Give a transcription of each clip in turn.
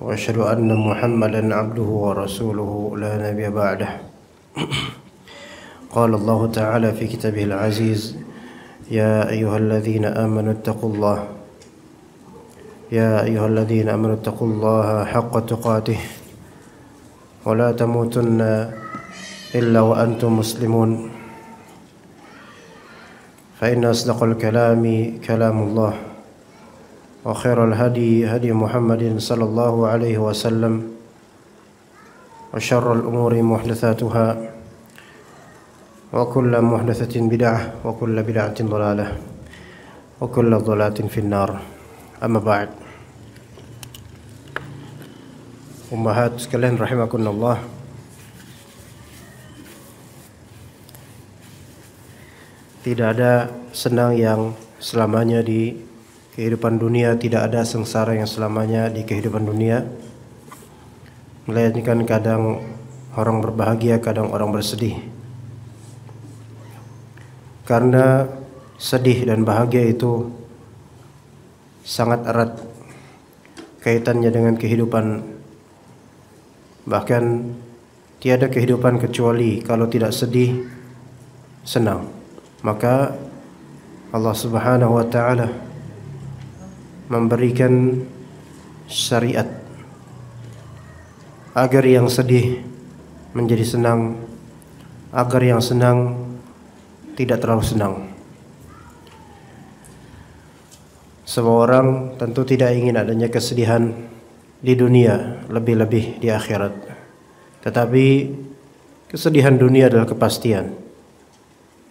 وأشهد أن محمدا عبده ورسوله لا نبي بعده قال الله تعالى في كتابه العزيز يا أيها الذين آمنوا اتقوا الله يا أيها الذين آمنوا اتقوا الله حق تقاته ولا تموتن إلا وأنتم مسلمون فإن أصدق الكلام كلام الله وخير الهدي هدي محمد صلى الله عليه وسلم وشر الأمور محدثاتها وكل محدثة بدعة وكل بدعة ضلالة وكل ضلالة في النار أما بعد أمهات كن الله Tidak ada senang yang selamanya di kehidupan dunia tidak ada sengsara yang selamanya di kehidupan dunia melainkan kadang orang berbahagia kadang orang bersedih karena sedih dan bahagia itu sangat erat kaitannya dengan kehidupan bahkan tiada kehidupan kecuali kalau tidak sedih senang maka Allah Subhanahu wa taala memberikan syariat agar yang sedih menjadi senang agar yang senang tidak terlalu senang semua orang tentu tidak ingin adanya kesedihan di dunia lebih-lebih di akhirat tetapi kesedihan dunia adalah kepastian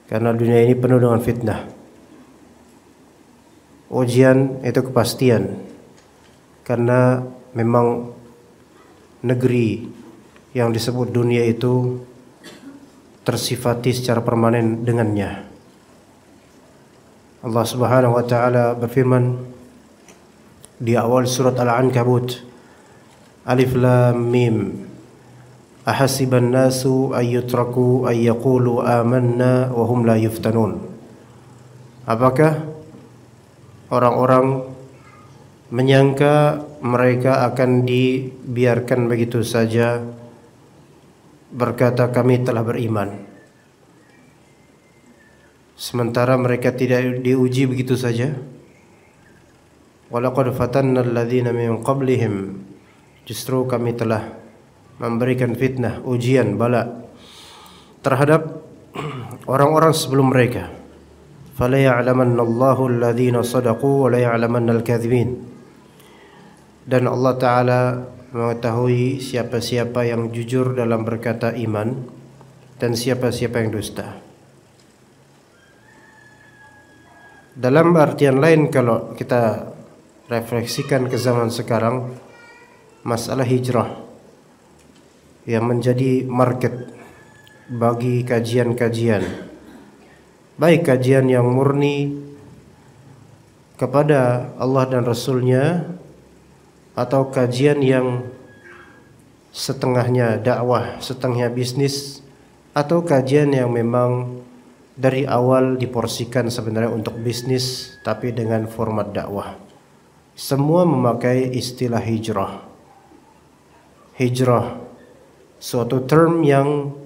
karena dunia ini penuh dengan fitnah ujian itu kepastian karena memang negeri yang disebut dunia itu tersifati secara permanen dengannya Allah Subhanahu wa taala berfirman di awal surat Al-Ankabut Alif Lam Mim Ahasiban nasu ayyutraku ayyakulu amanna wa hum la yuftanun Apakah orang-orang menyangka mereka akan dibiarkan begitu saja berkata kami telah beriman sementara mereka tidak diuji begitu saja walaqad fatanna alladhina min qablihim justru kami telah memberikan fitnah ujian bala terhadap orang-orang sebelum mereka فليعلمن الله الذين صدقوا وليعلمن الكاذبين dan Allah taala mengetahui siapa-siapa yang jujur dalam berkata iman dan siapa-siapa yang dusta dalam artian lain kalau kita refleksikan ke zaman sekarang masalah hijrah yang menjadi market bagi kajian-kajian baik kajian yang murni kepada Allah dan Rasulnya atau kajian yang setengahnya dakwah, setengahnya bisnis atau kajian yang memang dari awal diporsikan sebenarnya untuk bisnis tapi dengan format dakwah. Semua memakai istilah hijrah. Hijrah suatu term yang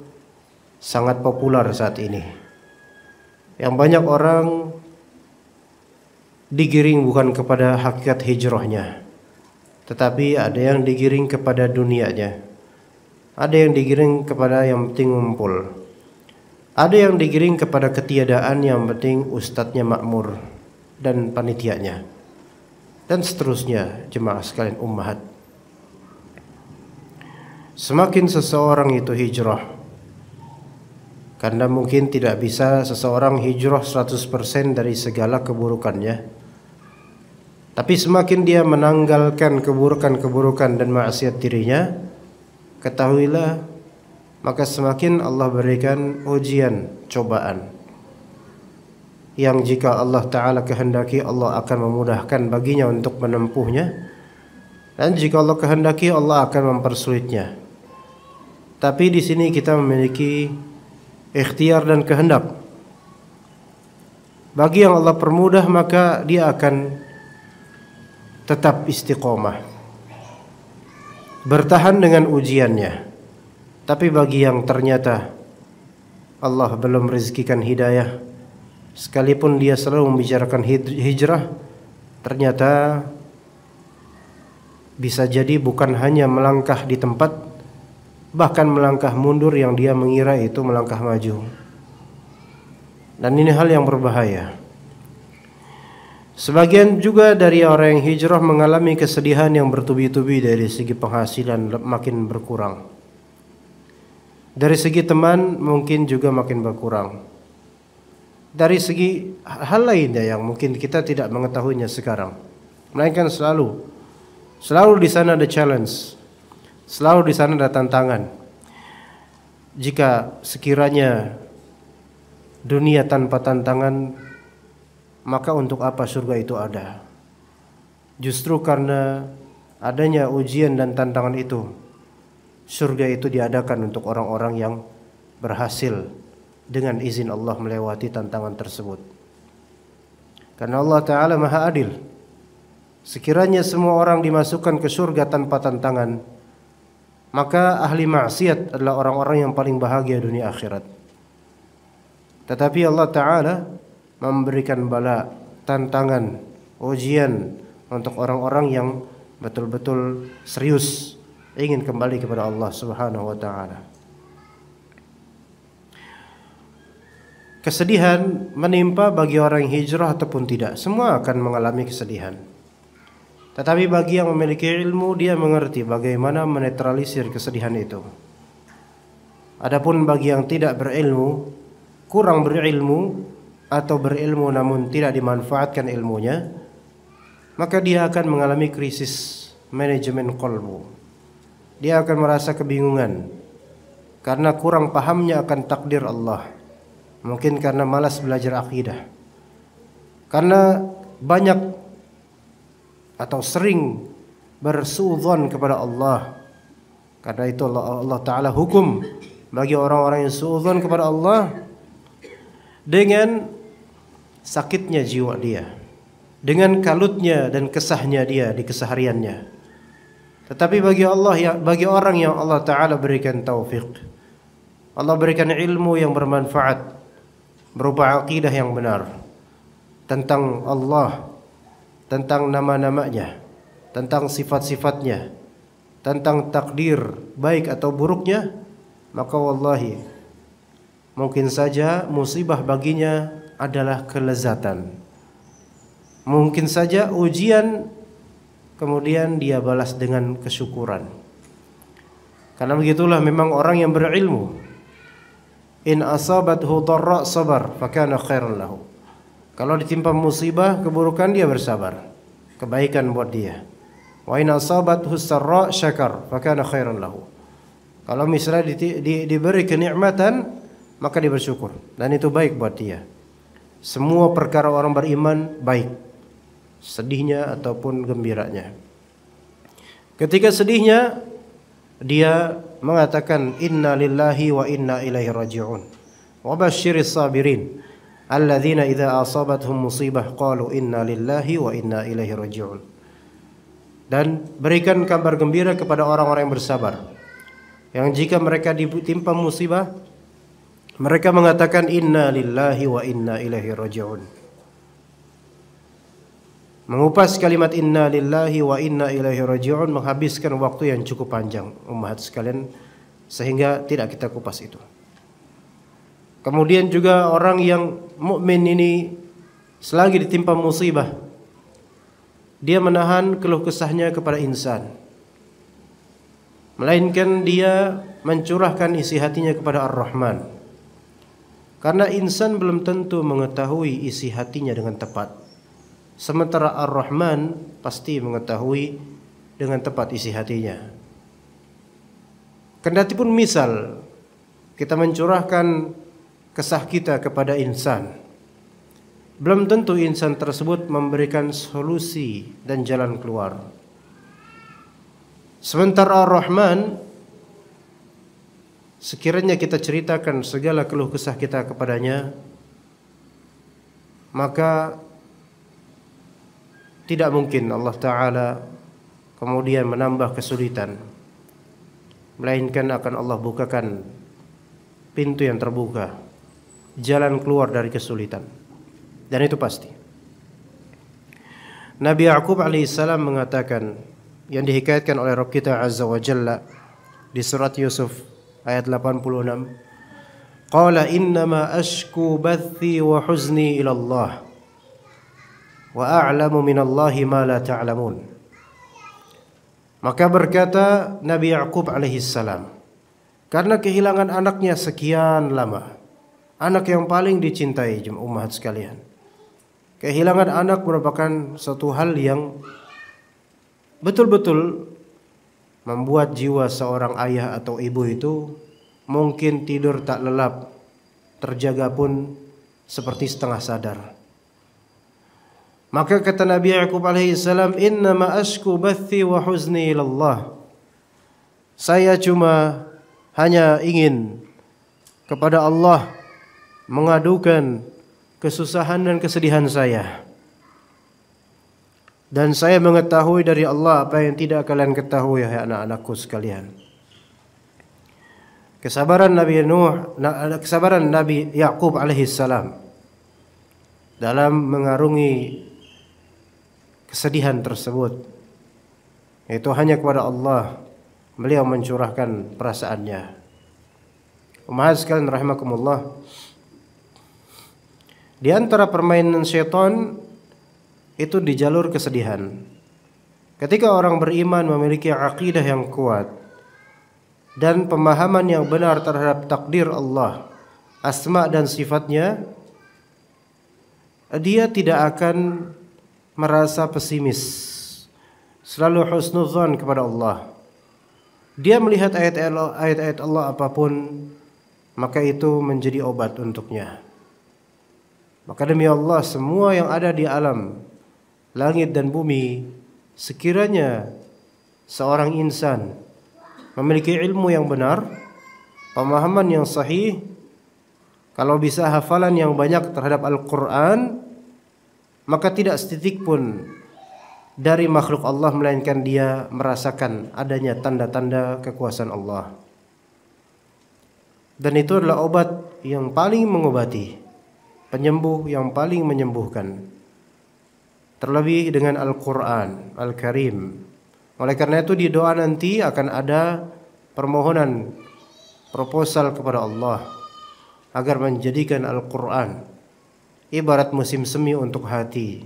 sangat populer saat ini yang banyak orang digiring bukan kepada hakikat hijrahnya tetapi ada yang digiring kepada dunianya ada yang digiring kepada yang penting ngumpul ada yang digiring kepada ketiadaan yang penting ustadznya makmur dan panitianya dan seterusnya jemaah sekalian ummahat semakin seseorang itu hijrah karena mungkin tidak bisa seseorang hijrah 100% dari segala keburukannya tapi semakin dia menanggalkan keburukan-keburukan dan maksiat dirinya ketahuilah maka semakin Allah berikan ujian cobaan yang jika Allah taala kehendaki Allah akan memudahkan baginya untuk menempuhnya dan jika Allah kehendaki Allah akan mempersulitnya tapi di sini kita memiliki ikhtiar dan kehendak. Bagi yang Allah permudah maka dia akan tetap istiqomah. Bertahan dengan ujiannya. Tapi bagi yang ternyata Allah belum rezekikan hidayah sekalipun dia selalu membicarakan hijrah ternyata bisa jadi bukan hanya melangkah di tempat bahkan melangkah mundur yang dia mengira itu melangkah maju. Dan ini hal yang berbahaya. Sebagian juga dari orang yang hijrah mengalami kesedihan yang bertubi-tubi dari segi penghasilan makin berkurang. Dari segi teman mungkin juga makin berkurang. Dari segi hal lainnya yang mungkin kita tidak mengetahuinya sekarang. Melainkan selalu. Selalu di sana ada challenge Selalu di sana ada tantangan. Jika sekiranya dunia tanpa tantangan, maka untuk apa surga itu ada? Justru karena adanya ujian dan tantangan itu, surga itu diadakan untuk orang-orang yang berhasil dengan izin Allah melewati tantangan tersebut. Karena Allah Ta'ala Maha Adil. Sekiranya semua orang dimasukkan ke surga tanpa tantangan, maka ahli maksiat adalah orang-orang yang paling bahagia dunia akhirat. Tetapi Allah Ta'ala memberikan bala, tantangan, ujian untuk orang-orang yang betul-betul serius ingin kembali kepada Allah Subhanahu wa taala. Kesedihan menimpa bagi orang hijrah ataupun tidak, semua akan mengalami kesedihan. Tetapi bagi yang memiliki ilmu dia mengerti bagaimana menetralisir kesedihan itu. Adapun bagi yang tidak berilmu, kurang berilmu atau berilmu namun tidak dimanfaatkan ilmunya, maka dia akan mengalami krisis manajemen kolbu. Dia akan merasa kebingungan karena kurang pahamnya akan takdir Allah. Mungkin karena malas belajar akidah. Karena banyak atau sering bersuudzon kepada Allah. Karena itu Allah, Allah taala hukum bagi orang-orang yang suudzon kepada Allah dengan sakitnya jiwa dia, dengan kalutnya dan kesahnya dia di kesehariannya. Tetapi bagi Allah ya bagi orang yang Allah taala berikan taufik, Allah berikan ilmu yang bermanfaat berupa akidah yang benar tentang Allah tentang nama-namanya, tentang sifat-sifatnya, tentang takdir baik atau buruknya, maka wallahi mungkin saja musibah baginya adalah kelezatan. Mungkin saja ujian kemudian dia balas dengan kesyukuran. Karena begitulah memang orang yang berilmu. In asabathu dharra sabar fakana khairan lahu. Kalau ditimpa musibah, keburukan dia bersabar. Kebaikan buat dia. Wa in asabathu sarra syakar, fa kana khairan lahu. Kalau misalnya di, di, diberi kenikmatan, maka dia bersyukur dan itu baik buat dia. Semua perkara orang beriman baik. Sedihnya ataupun gembiranya. Ketika sedihnya dia mengatakan inna lillahi wa inna ilaihi raji'un. Wa basyiris sabirin alladzina idza asabathum musibah qalu inna lillahi wa inna ilaihi raji'un. Dan berikan kabar gembira kepada orang-orang yang bersabar. Yang jika mereka ditimpa musibah, mereka mengatakan inna lillahi wa inna ilaihi raji'un. Mengupas kalimat inna lillahi wa inna ilaihi raji'un menghabiskan waktu yang cukup panjang umat sekalian sehingga tidak kita kupas itu. Kemudian juga orang yang mukmin ini selagi ditimpa musibah dia menahan keluh kesahnya kepada insan. Melainkan dia mencurahkan isi hatinya kepada Ar-Rahman. Karena insan belum tentu mengetahui isi hatinya dengan tepat. Sementara Ar-Rahman pasti mengetahui dengan tepat isi hatinya. Kendati pun misal kita mencurahkan kesah kita kepada insan. Belum tentu insan tersebut memberikan solusi dan jalan keluar. Sementara Ar-Rahman sekiranya kita ceritakan segala keluh kesah kita kepadanya, maka tidak mungkin Allah Ta'ala kemudian menambah kesulitan. Melainkan akan Allah bukakan pintu yang terbuka jalan keluar dari kesulitan. Dan itu pasti. Nabi Yaqub alaihissalam mengatakan yang dihikayatkan oleh Rabb kita Azza wa Jalla di surat Yusuf ayat 86. Qala innama ashku bathi wa huzni ila Allah wa a'lamu min Allah ma la ta'lamun. Maka berkata Nabi Yaqub alaihissalam karena kehilangan anaknya sekian lama anak yang paling dicintai umat sekalian. Kehilangan anak merupakan satu hal yang betul-betul membuat jiwa seorang ayah atau ibu itu mungkin tidur tak lelap, terjaga pun seperti setengah sadar. Maka kata Nabi Yaqub alaihi salam, ma ashku bathi wa huzni ilallah." Saya cuma hanya ingin kepada Allah mengadukan kesusahan dan kesedihan saya. Dan saya mengetahui dari Allah apa yang tidak kalian ketahui ya anak-anakku sekalian. Kesabaran Nabi Nuh, kesabaran Nabi Yakub alaihissalam dalam mengarungi kesedihan tersebut itu hanya kepada Allah beliau mencurahkan perasaannya. Umar sekalian rahimakumullah. Di antara permainan setan itu di jalur kesedihan. Ketika orang beriman memiliki akidah yang kuat dan pemahaman yang benar terhadap takdir Allah, asma dan sifatnya, dia tidak akan merasa pesimis. Selalu husnuzan kepada Allah. Dia melihat ayat-ayat Allah apapun, maka itu menjadi obat untuknya. Maka demi Allah semua yang ada di alam langit dan bumi sekiranya seorang insan memiliki ilmu yang benar, pemahaman yang sahih, kalau bisa hafalan yang banyak terhadap Al-Qur'an, maka tidak setitik pun dari makhluk Allah melainkan dia merasakan adanya tanda-tanda kekuasaan Allah. Dan itu adalah obat yang paling mengobati penyembuh yang paling menyembuhkan. Terlebih dengan Al-Quran, Al-Karim. Oleh karena itu di doa nanti akan ada permohonan, proposal kepada Allah agar menjadikan Al-Quran ibarat musim semi untuk hati,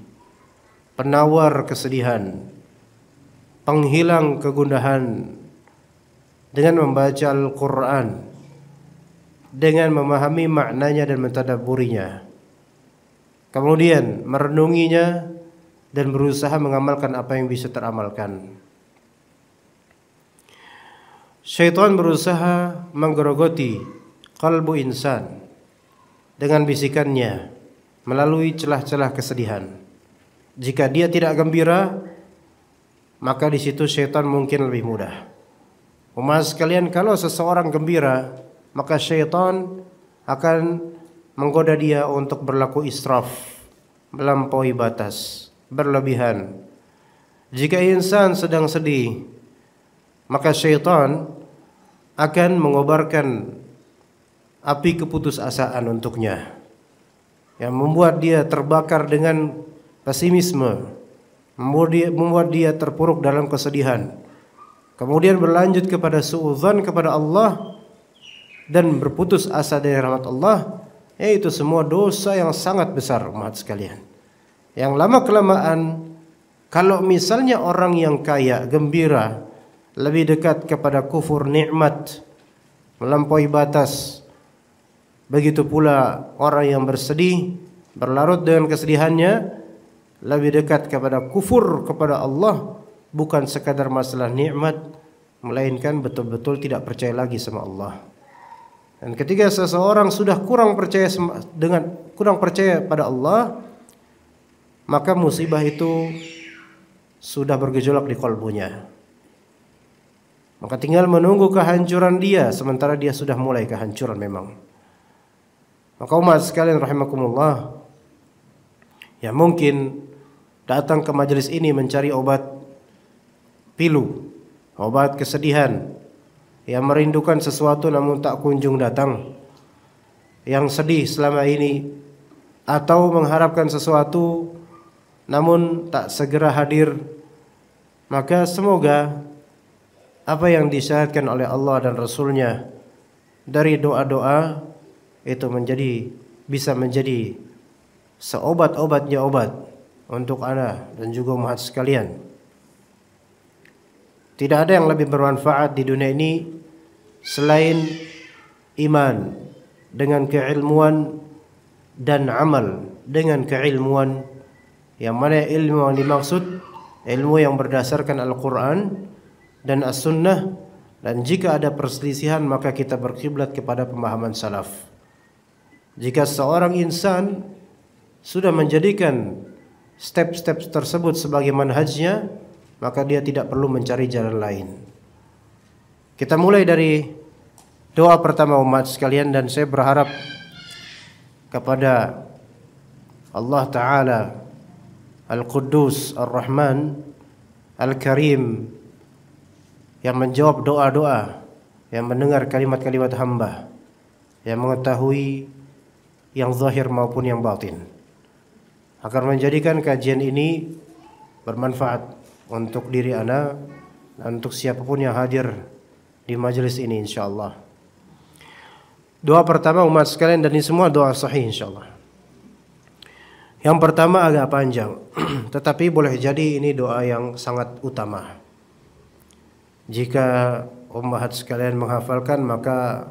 penawar kesedihan, penghilang kegundahan dengan membaca Al-Quran, dengan memahami maknanya dan mentadaburinya. Kemudian merenunginya dan berusaha mengamalkan apa yang bisa teramalkan. Syaitan berusaha menggerogoti kalbu insan dengan bisikannya melalui celah-celah kesedihan. Jika dia tidak gembira, maka di situ syaitan mungkin lebih mudah. Umat sekalian, kalau seseorang gembira, maka syaitan akan menggoda dia untuk berlaku israf, melampaui batas, berlebihan. Jika insan sedang sedih, maka syaitan akan mengobarkan api keputusasaan untuknya yang membuat dia terbakar dengan pesimisme, membuat dia, terpuruk dalam kesedihan. Kemudian berlanjut kepada suudzon kepada Allah dan berputus asa dari rahmat Allah yaitu eh, semua dosa yang sangat besar umat sekalian. Yang lama kelamaan kalau misalnya orang yang kaya gembira lebih dekat kepada kufur nikmat melampaui batas begitu pula orang yang bersedih berlarut dengan kesedihannya lebih dekat kepada kufur kepada Allah bukan sekadar masalah nikmat melainkan betul-betul tidak percaya lagi sama Allah. Dan ketika seseorang sudah kurang percaya dengan kurang percaya pada Allah, maka musibah itu sudah bergejolak di kalbunya. Maka tinggal menunggu kehancuran dia sementara dia sudah mulai kehancuran memang. Maka umat sekalian rahimakumullah. Ya mungkin datang ke majelis ini mencari obat pilu, obat kesedihan, yang merindukan sesuatu namun tak kunjung datang, yang sedih selama ini, atau mengharapkan sesuatu namun tak segera hadir, maka semoga apa yang disyariatkan oleh Allah dan Rasulnya dari doa-doa itu menjadi bisa menjadi seobat-obatnya obat untuk Anda dan juga umat sekalian. Tidak ada yang lebih bermanfaat di dunia ini selain iman dengan keilmuan dan amal dengan keilmuan yang mana ilmu yang dimaksud ilmu yang berdasarkan Al-Quran dan As-Sunnah dan jika ada perselisihan maka kita berkiblat kepada pemahaman salaf. Jika seorang insan sudah menjadikan step-step tersebut sebagai manhajnya, maka dia tidak perlu mencari jalan lain. Kita mulai dari doa pertama umat sekalian dan saya berharap kepada Allah Ta'ala Al-Quddus al rahman Al-Karim yang menjawab doa-doa yang mendengar kalimat-kalimat hamba yang mengetahui yang zahir maupun yang batin agar menjadikan kajian ini bermanfaat untuk diri Anda dan untuk siapapun yang hadir di majelis ini insya Allah. Doa pertama umat sekalian dan ini semua doa sahih insya Allah. Yang pertama agak panjang, tetapi boleh jadi ini doa yang sangat utama. Jika umat sekalian menghafalkan maka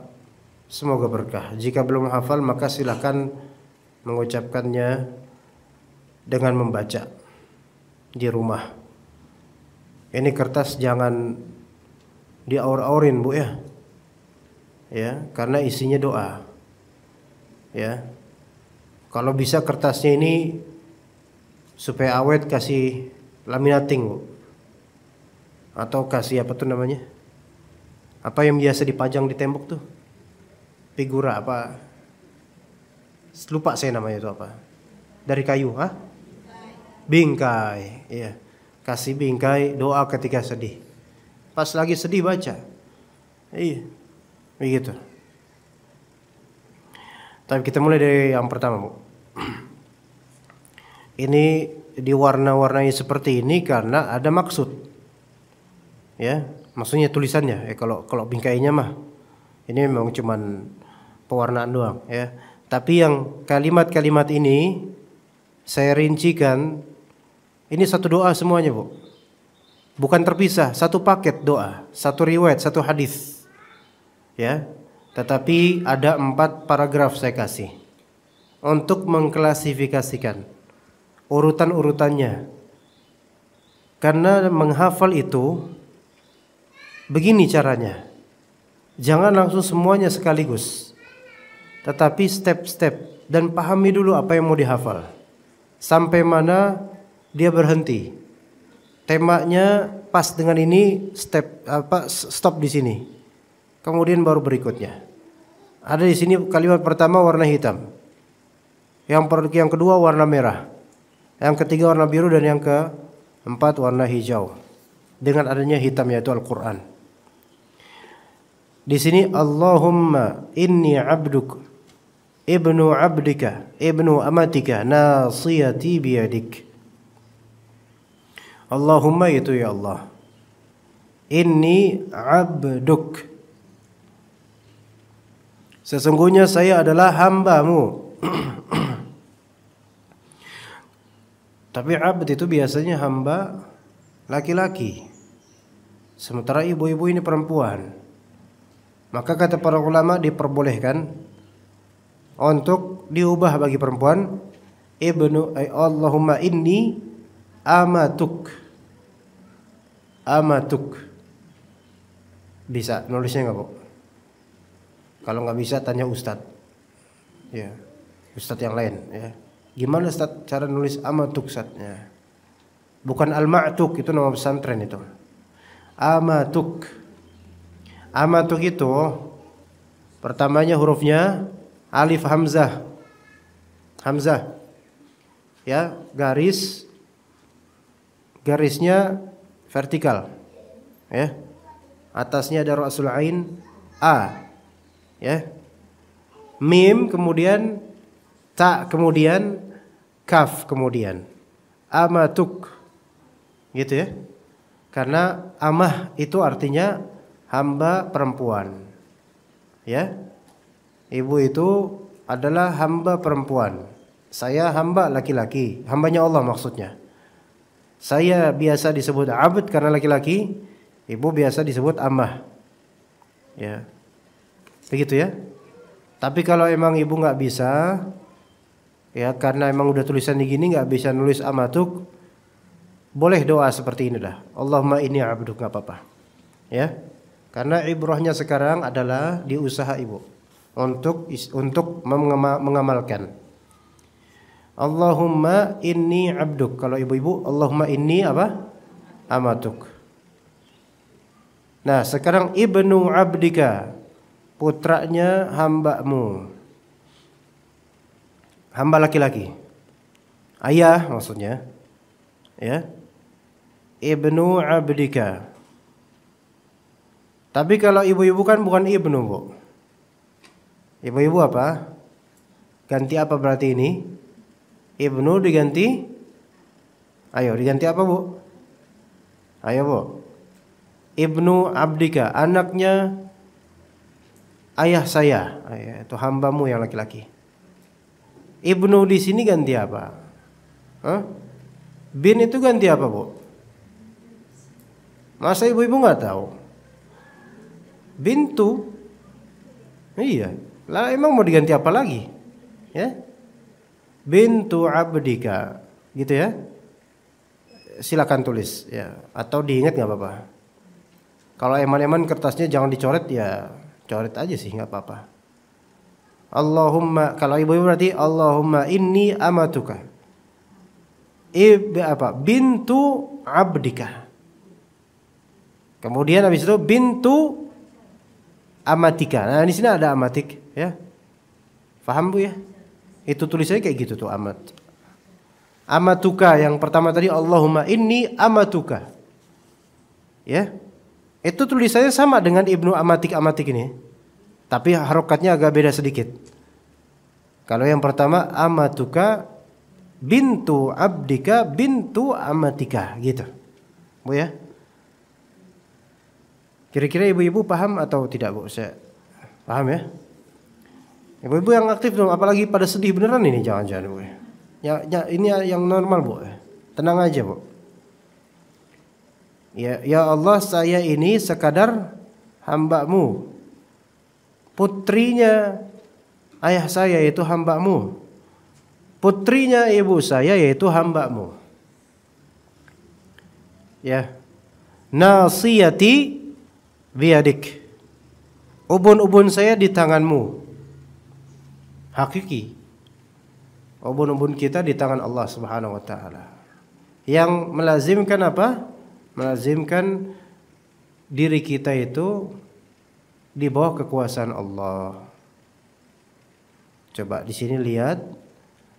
semoga berkah. Jika belum hafal maka silahkan mengucapkannya dengan membaca di rumah ini kertas jangan diaur-aurin bu ya ya karena isinya doa ya kalau bisa kertasnya ini supaya awet kasih laminating bu atau kasih apa tuh namanya apa yang biasa dipajang di tembok tuh figura apa lupa saya namanya itu apa dari kayu ah bingkai iya kasih bingkai doa ketika sedih. Pas lagi sedih baca. Iya. Begitu. Tapi kita mulai dari yang pertama, Bu. Ini diwarna-warnai seperti ini karena ada maksud. Ya, maksudnya tulisannya. Eh kalau kalau bingkainya mah ini memang cuman pewarnaan doang, ya. Tapi yang kalimat-kalimat ini saya rincikan ini satu doa semuanya, Bu. Bukan terpisah, satu paket doa, satu riwayat, satu hadis. Ya. Tetapi ada empat paragraf saya kasih untuk mengklasifikasikan urutan-urutannya. Karena menghafal itu begini caranya. Jangan langsung semuanya sekaligus. Tetapi step-step dan pahami dulu apa yang mau dihafal. Sampai mana dia berhenti. Temanya pas dengan ini step apa stop di sini. Kemudian baru berikutnya. Ada di sini kalimat pertama warna hitam. Yang per, yang kedua warna merah. Yang ketiga warna biru dan yang keempat warna hijau. Dengan adanya hitam yaitu Al-Qur'an. Di sini Allahumma inni 'abduk ibnu 'abdika ibnu amatika nasiyati biyadik. Allahumma itu ya Allah ini abduk Sesungguhnya saya adalah hambamu Tapi abd itu biasanya hamba laki-laki Sementara ibu-ibu ini perempuan Maka kata para ulama diperbolehkan Untuk diubah bagi perempuan Ibnu eh, Allahumma inni amatuk amatuk bisa nulisnya nggak bu kalau nggak bisa tanya ustad ya ustad yang lain ya gimana ustad cara nulis amatuk satnya? bukan almatuk itu nama pesantren itu amatuk amatuk itu pertamanya hurufnya alif hamzah hamzah ya garis garisnya vertikal ya atasnya ada rasul ain a ya mim kemudian ta kemudian kaf kemudian amatuk gitu ya karena amah itu artinya hamba perempuan ya ibu itu adalah hamba perempuan saya hamba laki-laki hambanya Allah maksudnya saya biasa disebut abd karena laki-laki, ibu biasa disebut ammah. Ya. Begitu ya. Tapi kalau emang ibu nggak bisa, ya karena emang udah tulisan di gini nggak bisa nulis amatuk, boleh doa seperti ini dah. Allahumma ini abduk nggak apa-apa. Ya. Karena ibrahnya sekarang adalah di usaha ibu untuk untuk mengamalkan. Allahumma inni abduk. Kalau ibu-ibu, Allahumma inni apa? Amatuk. Nah, sekarang ibnu abdika, putranya hambamu. Hamba laki-laki. Ayah maksudnya. Ya. Ibnu abdika. Tapi kalau ibu-ibu kan bukan ibnu, Bu. Ibu-ibu apa? Ganti apa berarti ini? ibnu diganti ayo diganti apa bu ayo bu ibnu abdika anaknya ayah saya ayah, itu hambamu yang laki-laki ibnu di sini ganti apa Hah? bin itu ganti apa bu masa ibu-ibu gak tahu bintu iya lah emang mau diganti apa lagi ya bintu abdika gitu ya silakan tulis ya atau diingat nggak apa-apa kalau eman-eman kertasnya jangan dicoret ya coret aja sih nggak apa-apa Allahumma kalau ibu-ibu berarti Allahumma inni amatuka ibu apa bintu abdika kemudian habis itu bintu amatika nah di sini ada amatik ya Faham bu ya itu tulisannya kayak gitu tuh amat. Amatuka yang pertama tadi Allahumma ini amatuka. Ya. Itu tulisannya sama dengan Ibnu Amatik Amatik ini. Tapi harokatnya agak beda sedikit. Kalau yang pertama amatuka bintu abdika bintu amatika gitu. Bu ya. Kira-kira ibu-ibu paham atau tidak Bu? Saya paham ya? Ibu-ibu yang aktif dong, apalagi pada sedih beneran ini jangan-jangan bu. Ya, ya, ya ini yang normal bu. Ya. Tenang aja bu. Ya, ya Allah saya ini sekadar hambamu. Putrinya ayah saya yaitu hambamu. Putrinya ibu saya yaitu hambamu. Ya. Nasiyati biadik. Ubun-ubun saya di tanganmu hakiki. Obon-obon kita di tangan Allah Subhanahu wa taala. Yang melazimkan apa? Melazimkan diri kita itu di bawah kekuasaan Allah. Coba di sini lihat.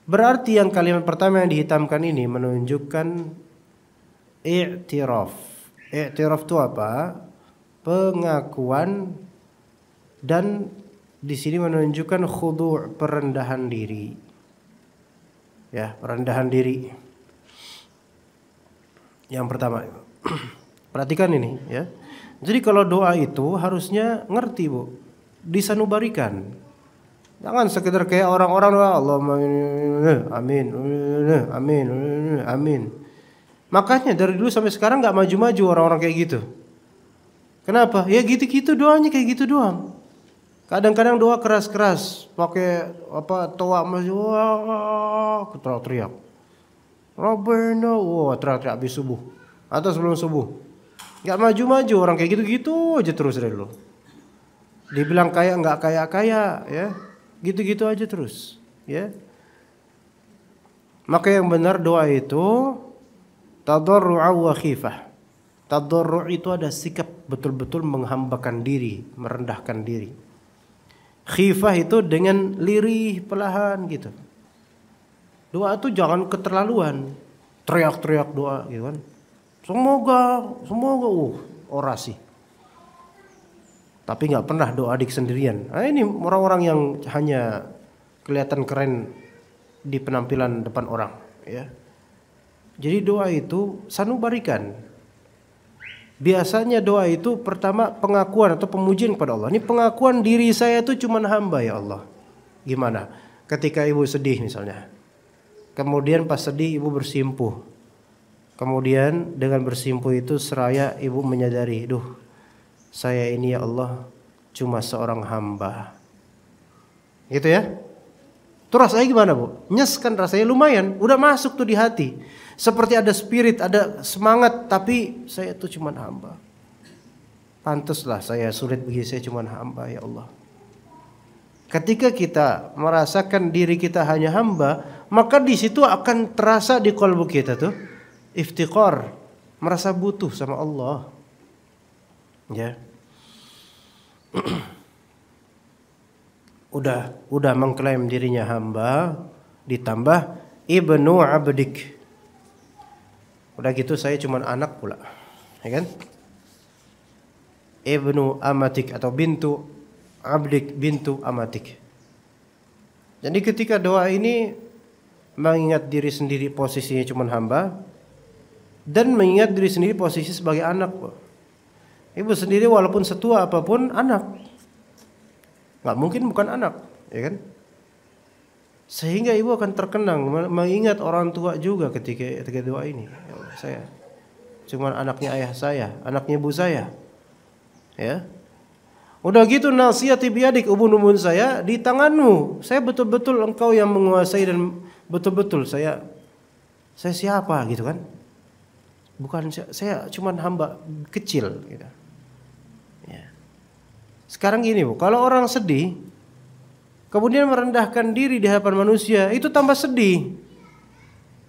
Berarti yang kalimat pertama yang dihitamkan ini menunjukkan i'tiraf. I'tiraf itu apa? Pengakuan dan di sini menunjukkan khudu' perendahan diri. Ya, perendahan diri. Yang pertama, perhatikan ini ya. Jadi kalau doa itu harusnya ngerti, Bu. Disanubarikan. Jangan sekedar kayak orang-orang amin ya amin, amin, amin. Makanya dari dulu sampai sekarang nggak maju-maju orang-orang kayak gitu. Kenapa? Ya gitu-gitu doanya kayak gitu doang. Kadang-kadang doa keras-keras, pakai apa toa masih wah, teriak-teriak. Robbena wah teriak-teriak habis subuh atau sebelum subuh. Gak maju-maju orang kayak gitu-gitu aja terus dari lo. Dibilang kaya nggak kaya kaya ya, gitu-gitu aja terus ya. Maka yang benar doa itu tadarru'a wa khifah. Tadarru' itu ada sikap betul-betul menghambakan diri, merendahkan diri Khifah itu dengan lirih pelahan gitu. Doa itu jangan keterlaluan. Teriak-teriak doa gitu kan. Semoga, semoga uh orasi. Tapi nggak pernah doa dik sendirian. Nah, ini orang-orang yang hanya kelihatan keren di penampilan depan orang ya. Jadi doa itu sanubarikan Biasanya doa itu pertama pengakuan atau pemujian kepada Allah. Ini pengakuan diri saya itu cuma hamba ya Allah. Gimana? Ketika ibu sedih misalnya. Kemudian pas sedih ibu bersimpuh. Kemudian dengan bersimpuh itu seraya ibu menyadari, duh saya ini ya Allah cuma seorang hamba. Gitu ya. Itu rasanya gimana bu? Nyes kan rasanya lumayan, udah masuk tuh di hati. Seperti ada spirit, ada semangat, tapi saya itu cuma hamba. Pantaslah saya sulit begitu saya cuma hamba ya Allah. Ketika kita merasakan diri kita hanya hamba, maka di situ akan terasa di kolbu kita tuh iftikor, merasa butuh sama Allah. Ya. udah udah mengklaim dirinya hamba ditambah ibnu abdik Udah gitu saya cuma anak pula. Ya kan? Ibnu amatik atau bintu abdik bintu amatik. Jadi ketika doa ini mengingat diri sendiri posisinya cuma hamba dan mengingat diri sendiri posisi sebagai anak. Ibu sendiri walaupun setua apapun anak. Nggak mungkin bukan anak, ya kan? Sehingga ibu akan terkenang mengingat orang tua juga ketika ketika doa ini saya. Cuman anaknya ayah saya, anaknya ibu saya. Ya. Udah gitu nasihati biadik ubun-ubun saya di tanganmu. Saya betul-betul engkau yang menguasai dan betul-betul saya saya siapa gitu kan? Bukan saya cuman hamba kecil gitu. Ya. Sekarang gini Bu, kalau orang sedih kemudian merendahkan diri di hadapan manusia, itu tambah sedih.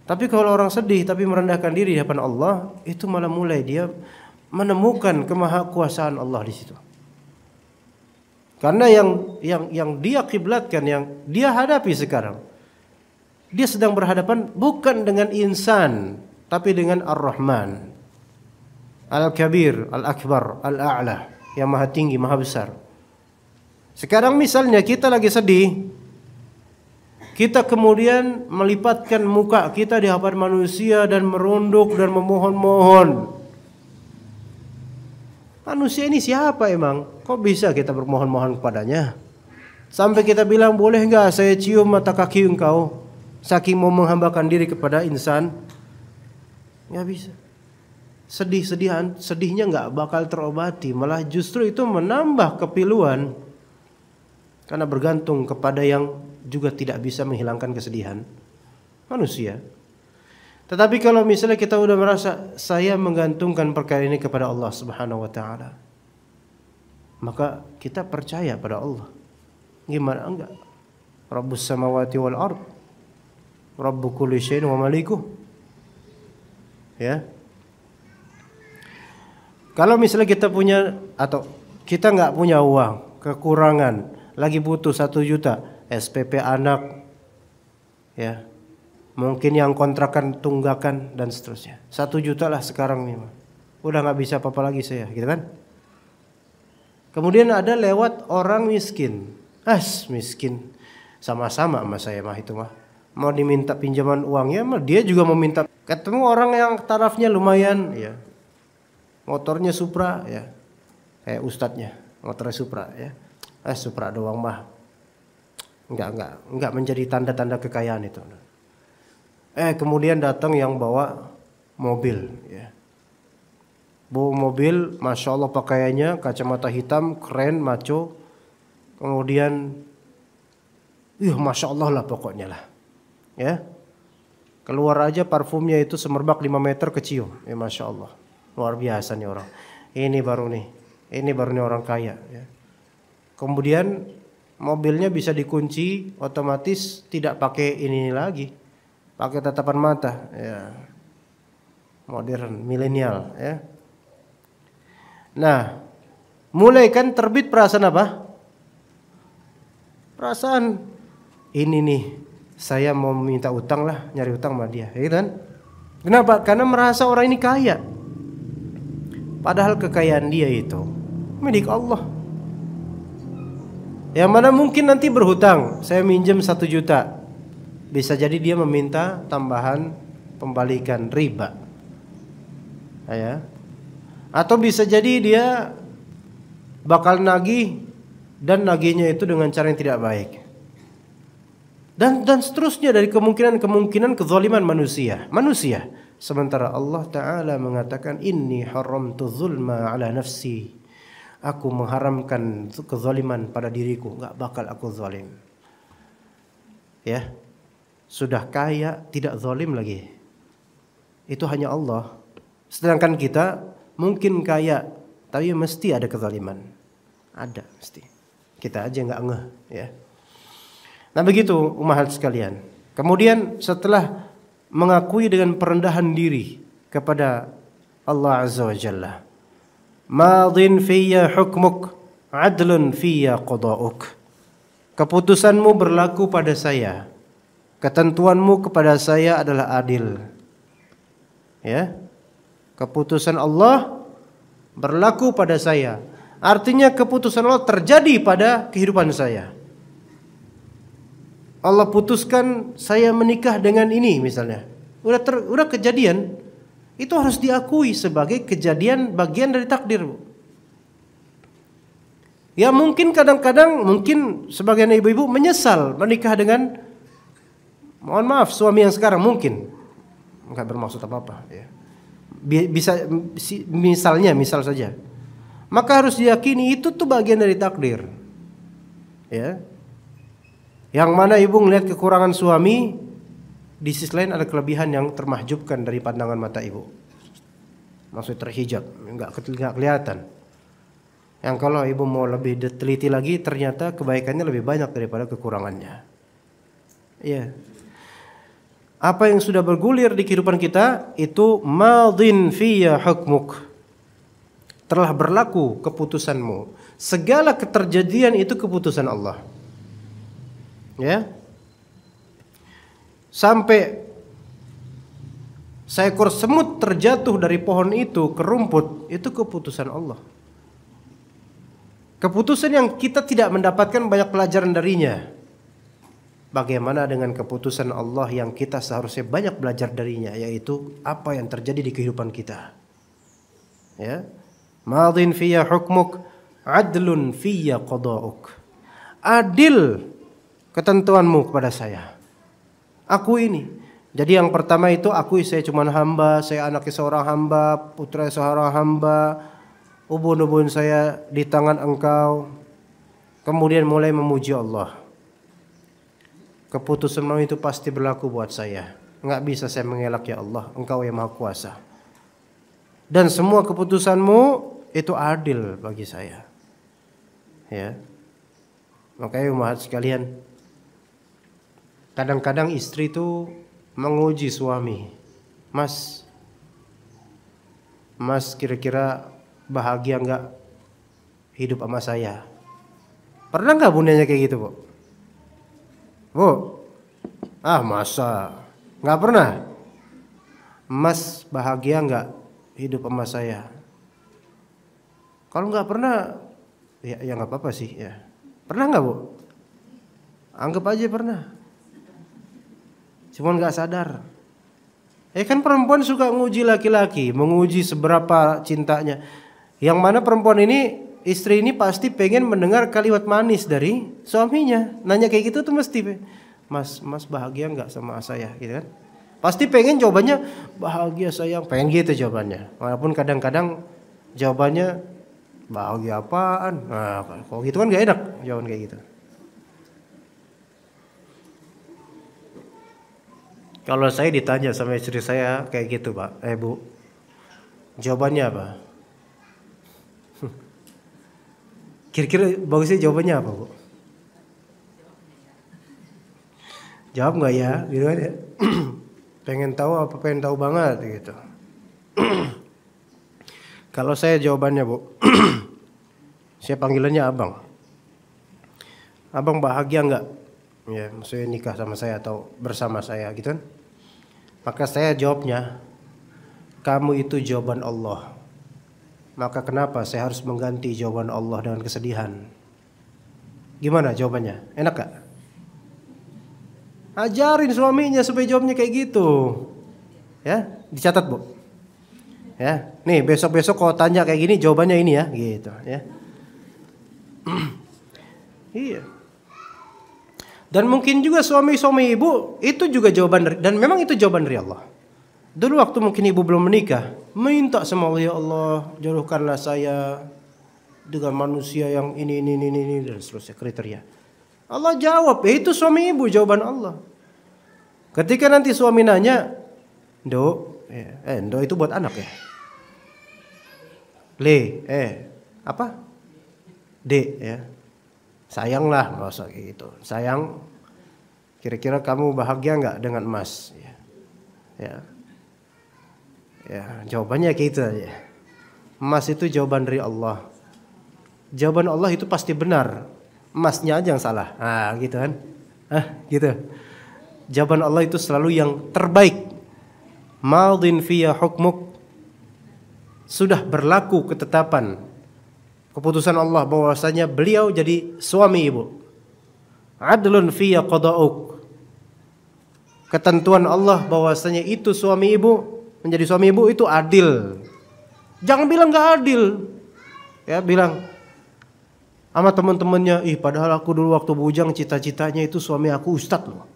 Tapi kalau orang sedih tapi merendahkan diri di hadapan Allah, itu malah mulai dia menemukan kemahakuasaan Allah di situ. Karena yang yang yang dia kiblatkan, yang dia hadapi sekarang, dia sedang berhadapan bukan dengan insan, tapi dengan Ar-Rahman. Al-Kabir, Al-Akbar, Al-A'la, yang maha tinggi, maha besar. Sekarang misalnya kita lagi sedih, kita kemudian melipatkan muka kita di hadapan manusia dan merunduk dan memohon-mohon. Manusia ini siapa emang? Kok bisa kita bermohon-mohon kepadanya? Sampai kita bilang boleh nggak saya cium mata kaki engkau? Saking mau menghambakan diri kepada insan, nggak bisa. Sedih-sedihan, sedihnya nggak bakal terobati, malah justru itu menambah kepiluan karena bergantung kepada yang juga tidak bisa menghilangkan kesedihan manusia. Tetapi kalau misalnya kita udah merasa saya menggantungkan perkara ini kepada Allah Subhanahu wa taala, maka kita percaya pada Allah. Gimana enggak? Rabbus samawati wal ard. Rabbu kulli syai'in wa malikuh. Ya. Kalau misalnya kita punya atau kita nggak punya uang, kekurangan, lagi butuh satu juta, SPP anak ya mungkin yang kontrakan tunggakan dan seterusnya satu juta lah sekarang mah, udah nggak bisa apa-apa lagi saya gitu kan kemudian ada lewat orang miskin as miskin sama-sama sama saya mah itu mah mau diminta pinjaman uangnya mah dia juga mau minta ketemu orang yang tarafnya lumayan ya motornya Supra ya kayak ustadznya motornya Supra ya eh Supra doang mah nggak nggak nggak menjadi tanda-tanda kekayaan itu eh kemudian datang yang bawa mobil ya bawa mobil masya Allah pakaiannya kacamata hitam keren maco kemudian ih masya Allah lah pokoknya lah ya keluar aja parfumnya itu semerbak 5 meter kecium ya masya Allah luar biasa nih orang ini baru nih ini baru nih orang kaya ya. kemudian mobilnya bisa dikunci otomatis tidak pakai ini lagi pakai tatapan mata ya modern milenial ya nah mulai kan terbit perasaan apa perasaan ini nih saya mau minta utang lah nyari utang sama dia ya gitu kan kenapa karena merasa orang ini kaya padahal kekayaan dia itu milik Allah yang mana mungkin nanti berhutang, saya minjem satu juta. Bisa jadi dia meminta tambahan pembalikan riba. Ya. Atau bisa jadi dia bakal nagih dan nagihnya itu dengan cara yang tidak baik. Dan dan seterusnya dari kemungkinan-kemungkinan kezaliman manusia. Manusia. Sementara Allah Ta'ala mengatakan Inni tu zulma ala nafsi aku mengharamkan kezaliman pada diriku, nggak bakal aku zalim. Ya. Sudah kaya, tidak zalim lagi. Itu hanya Allah. Sedangkan kita mungkin kaya, tapi mesti ada kezaliman. Ada mesti. Kita aja nggak ngeh, ya. Nah begitu umahat sekalian. Kemudian setelah mengakui dengan perendahan diri kepada Allah Azza wa Jalla madin fiyya hukmuk adlun fiyya qada'uk keputusanmu berlaku pada saya ketentuanmu kepada saya adalah adil ya keputusan Allah berlaku pada saya artinya keputusan Allah terjadi pada kehidupan saya Allah putuskan saya menikah dengan ini misalnya udah ter, udah kejadian itu harus diakui sebagai kejadian bagian dari takdir Ya mungkin kadang-kadang mungkin sebagian ibu-ibu menyesal menikah dengan mohon maaf suami yang sekarang mungkin nggak bermaksud apa-apa ya. Bisa misalnya misal saja. Maka harus diyakini itu tuh bagian dari takdir. Ya. Yang mana ibu melihat kekurangan suami di sisi lain ada kelebihan yang termahjubkan dari pandangan mata ibu maksudnya terhijab nggak kelihatan yang kalau ibu mau lebih teliti lagi ternyata kebaikannya lebih banyak daripada kekurangannya ya yeah. apa yang sudah bergulir di kehidupan kita itu maldin fiya hukmuk telah berlaku keputusanmu segala keterjadian itu keputusan Allah ya yeah sampai seekor semut terjatuh dari pohon itu ke rumput, itu keputusan Allah. Keputusan yang kita tidak mendapatkan banyak pelajaran darinya. Bagaimana dengan keputusan Allah yang kita seharusnya banyak belajar darinya, yaitu apa yang terjadi di kehidupan kita. Ya. Madin fiyya hukmuk, adlun fiyya qada'uk. Adil ketentuanmu kepada saya Aku ini. Jadi yang pertama itu aku saya cuma hamba, saya anaknya seorang hamba, putra seorang hamba, ubun-ubun saya di tangan engkau. Kemudian mulai memuji Allah. Keputusan itu pasti berlaku buat saya. Enggak bisa saya mengelak ya Allah, engkau yang maha kuasa. Dan semua keputusanmu itu adil bagi saya. Ya. Makanya umat sekalian, Kadang-kadang istri itu menguji suami. Mas, mas kira-kira bahagia nggak hidup sama saya? Pernah nggak bundanya kayak gitu, Bu? Bu, ah masa? Nggak pernah? Mas bahagia nggak hidup sama saya? Kalau nggak pernah, ya ya nggak apa-apa sih ya. Pernah nggak bu? Anggap aja pernah cuma nggak sadar. Eh kan perempuan suka nguji laki-laki, menguji seberapa cintanya. Yang mana perempuan ini istri ini pasti pengen mendengar kalimat manis dari suaminya. Nanya kayak gitu tuh mesti, Mas, Mas bahagia nggak sama saya, gitu kan? Pasti pengen jawabannya bahagia sayang, pengen gitu jawabannya. Walaupun kadang-kadang jawabannya bahagia apaan? Nah, kalau gitu kan gak enak jawaban kayak gitu. Kalau saya ditanya sama istri saya kayak gitu pak, eh bu, jawabannya apa? Kira-kira bagusnya jawabannya apa bu? Jawab nggak ya, gitu kan ya? pengen tahu apa pengen tahu banget gitu. Kalau saya jawabannya bu, saya panggilannya abang. Abang bahagia nggak? Ya, maksudnya nikah sama saya atau bersama saya gitu kan? Maka saya jawabnya, kamu itu jawaban Allah. Maka kenapa saya harus mengganti jawaban Allah dengan kesedihan? Gimana jawabannya? Enak gak? Ajarin suaminya supaya jawabnya kayak gitu. Ya, dicatat bu. Ya, nih besok-besok kalau tanya kayak gini jawabannya ini ya, gitu ya. iya. Dan mungkin juga suami-suami ibu itu juga jawaban dari, dan memang itu jawaban dari Allah. Dulu waktu mungkin ibu belum menikah, minta sama Allah, ya Allah, jodohkanlah saya dengan manusia yang ini ini ini ini dan seterusnya kriteria. Allah jawab, ya itu suami ibu jawaban Allah. Ketika nanti suami nanya, "Do, eh, eh do itu buat anak ya?" Le, eh, apa? D ya sayanglah bahasa gitu sayang kira-kira kamu bahagia nggak dengan emas ya. ya ya jawabannya kita gitu ya emas itu jawaban dari Allah jawaban Allah itu pasti benar emasnya aja yang salah ah gitu kan ah gitu jawaban Allah itu selalu yang terbaik maldin fiya hukmuk sudah berlaku ketetapan keputusan Allah bahwasanya beliau jadi suami ibu. Adlun fiya qada'uk. Ketentuan Allah bahwasanya itu suami ibu menjadi suami ibu itu adil. Jangan bilang nggak adil. Ya bilang sama teman-temannya, ih padahal aku dulu waktu bujang cita-citanya itu suami aku ustadz loh.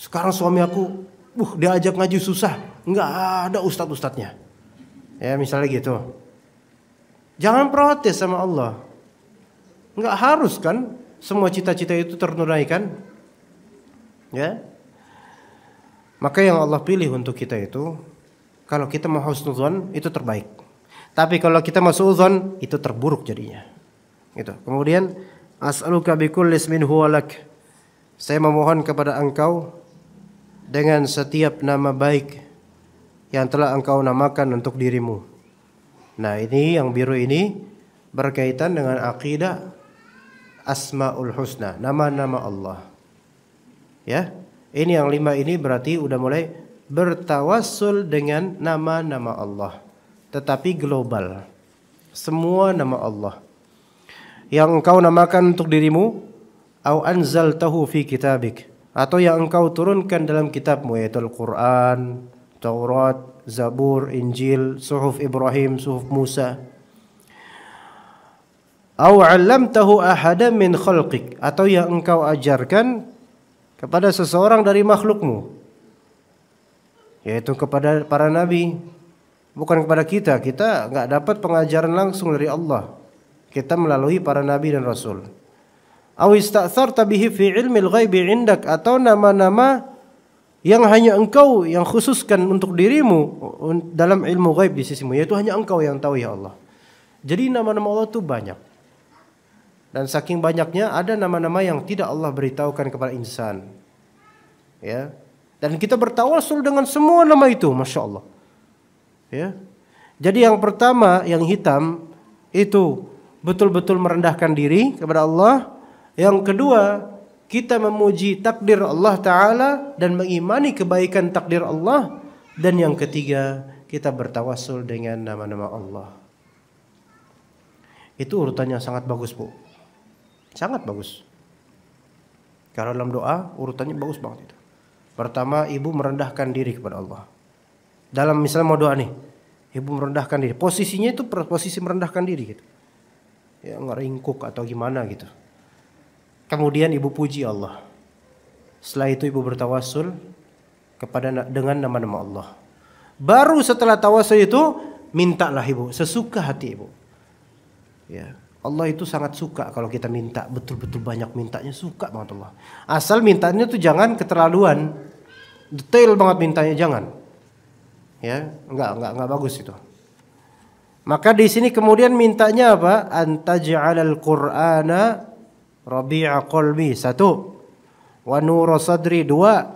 Sekarang suami aku, uh diajak ngaji susah, nggak ada ustadz-ustadznya. Ya misalnya gitu. Jangan protes sama Allah. Enggak harus kan semua cita-cita itu ternunaikan? Ya. Maka yang Allah pilih untuk kita itu kalau kita mau husnuzan itu terbaik. Tapi kalau kita mau uzon itu terburuk jadinya. Gitu. Kemudian as'aluka bikulli ismin huwalak. Saya memohon kepada engkau dengan setiap nama baik yang telah engkau namakan untuk dirimu. Nah ini yang biru ini berkaitan dengan akidah Asmaul Husna, nama-nama Allah. Ya, ini yang lima ini berarti udah mulai bertawassul dengan nama-nama Allah. Tetapi global. Semua nama Allah. Yang engkau namakan untuk dirimu au anzaltahu fi kitabik atau yang engkau turunkan dalam kitabmu yaitu Al-Qur'an, Taurat, Zabur, Injil, Suhuf Ibrahim, Suhuf Musa. Au 'allamtahu ahadan min khalqik atau yang engkau ajarkan kepada seseorang dari makhlukmu. Yaitu kepada para nabi, bukan kepada kita. Kita nggak dapat pengajaran langsung dari Allah. Kita melalui para nabi dan rasul. Au ista'tsarta bihi fi ilmil ghaibi indak atau nama-nama yang hanya engkau yang khususkan untuk dirimu dalam ilmu gaib di sisimu yaitu hanya engkau yang tahu ya Allah. Jadi nama-nama Allah itu banyak. Dan saking banyaknya ada nama-nama yang tidak Allah beritahukan kepada insan. Ya. Dan kita bertawasul dengan semua nama itu, masya Allah. Ya. Jadi yang pertama yang hitam itu betul-betul merendahkan diri kepada Allah. Yang kedua kita memuji takdir Allah Ta'ala dan mengimani kebaikan takdir Allah. Dan yang ketiga, kita bertawasul dengan nama-nama Allah. Itu urutannya sangat bagus, Bu. Sangat bagus. Kalau dalam doa, urutannya bagus banget itu. Pertama, ibu merendahkan diri kepada Allah. Dalam misalnya mau doa nih, ibu merendahkan diri. Posisinya itu posisi merendahkan diri gitu. Ya ngeringkuk atau gimana gitu Kemudian ibu puji Allah. Setelah itu ibu bertawasul kepada dengan nama-nama Allah. Baru setelah tawasul itu mintalah ibu sesuka hati ibu. Ya. Allah itu sangat suka kalau kita minta betul-betul banyak mintanya suka banget Allah. Asal mintanya tuh jangan keterlaluan. Detail banget mintanya jangan. Ya, enggak enggak enggak bagus itu. Maka di sini kemudian mintanya apa? Antaj'alal Qur'ana rabi'a qalbi satu wa nura sadri dua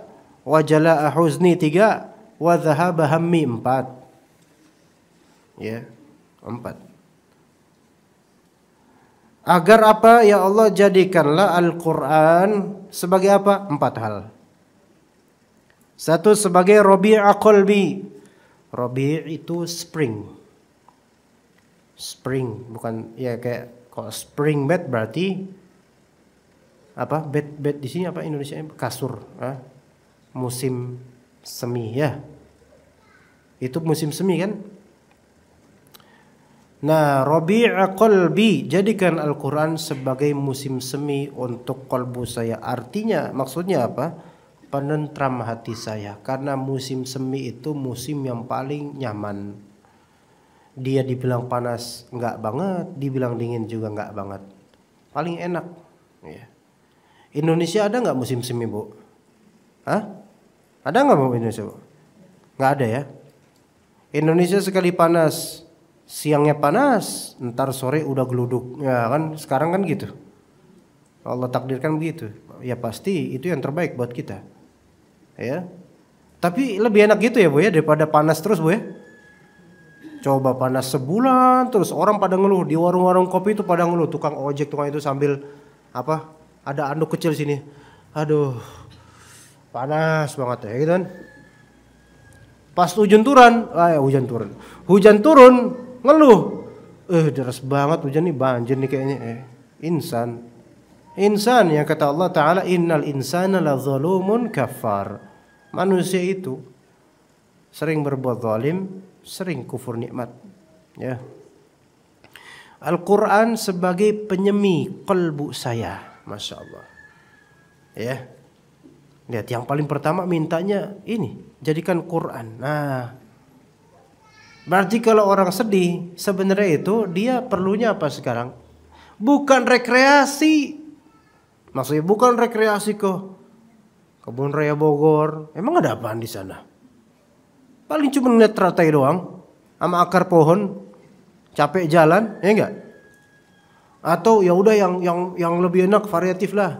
wa jala'a huzni tiga wa dhahaba hammi empat ya empat agar apa ya Allah jadikanlah Al-Quran sebagai apa empat hal satu sebagai Rabi'a Qalbi Rabi' itu spring spring bukan ya kayak kalau spring bed berarti apa bed bed di sini apa Indonesia kasur ah. musim semi ya itu musim semi kan Nah, Robi'a qalbi, jadikan Al-Qur'an sebagai musim semi untuk kolbu saya. Artinya, maksudnya apa? Penentram hati saya karena musim semi itu musim yang paling nyaman. Dia dibilang panas enggak banget, dibilang dingin juga enggak banget. Paling enak, ya. Indonesia ada nggak musim semi bu? Hah? Ada nggak bu Indonesia bu? Nggak ada ya. Indonesia sekali panas, siangnya panas, ntar sore udah geluduk. Ya kan sekarang kan gitu. Allah takdirkan begitu. Ya pasti itu yang terbaik buat kita. Ya. Tapi lebih enak gitu ya Bu ya daripada panas terus Bu ya. Coba panas sebulan terus orang pada ngeluh di warung-warung kopi itu pada ngeluh tukang ojek tukang itu sambil apa ada anduk kecil sini aduh panas banget ya gitu kan pas hujan turun ah ya hujan turun hujan turun ngeluh eh deras banget hujan nih banjir nih kayaknya eh, insan insan yang kata Allah taala innal insana la zalumun kafar manusia itu sering berbuat zalim sering kufur nikmat ya Al-Quran sebagai penyemi kalbu saya Masya Allah. Ya. Lihat yang paling pertama mintanya ini. Jadikan Quran. Nah. Berarti kalau orang sedih sebenarnya itu dia perlunya apa sekarang? Bukan rekreasi. Maksudnya bukan rekreasi kok. kebun raya Bogor. Emang ada apaan di sana? Paling cuma ngeliat teratai doang sama akar pohon. Capek jalan, ya enggak? Atau ya udah yang yang yang lebih enak variatif lah.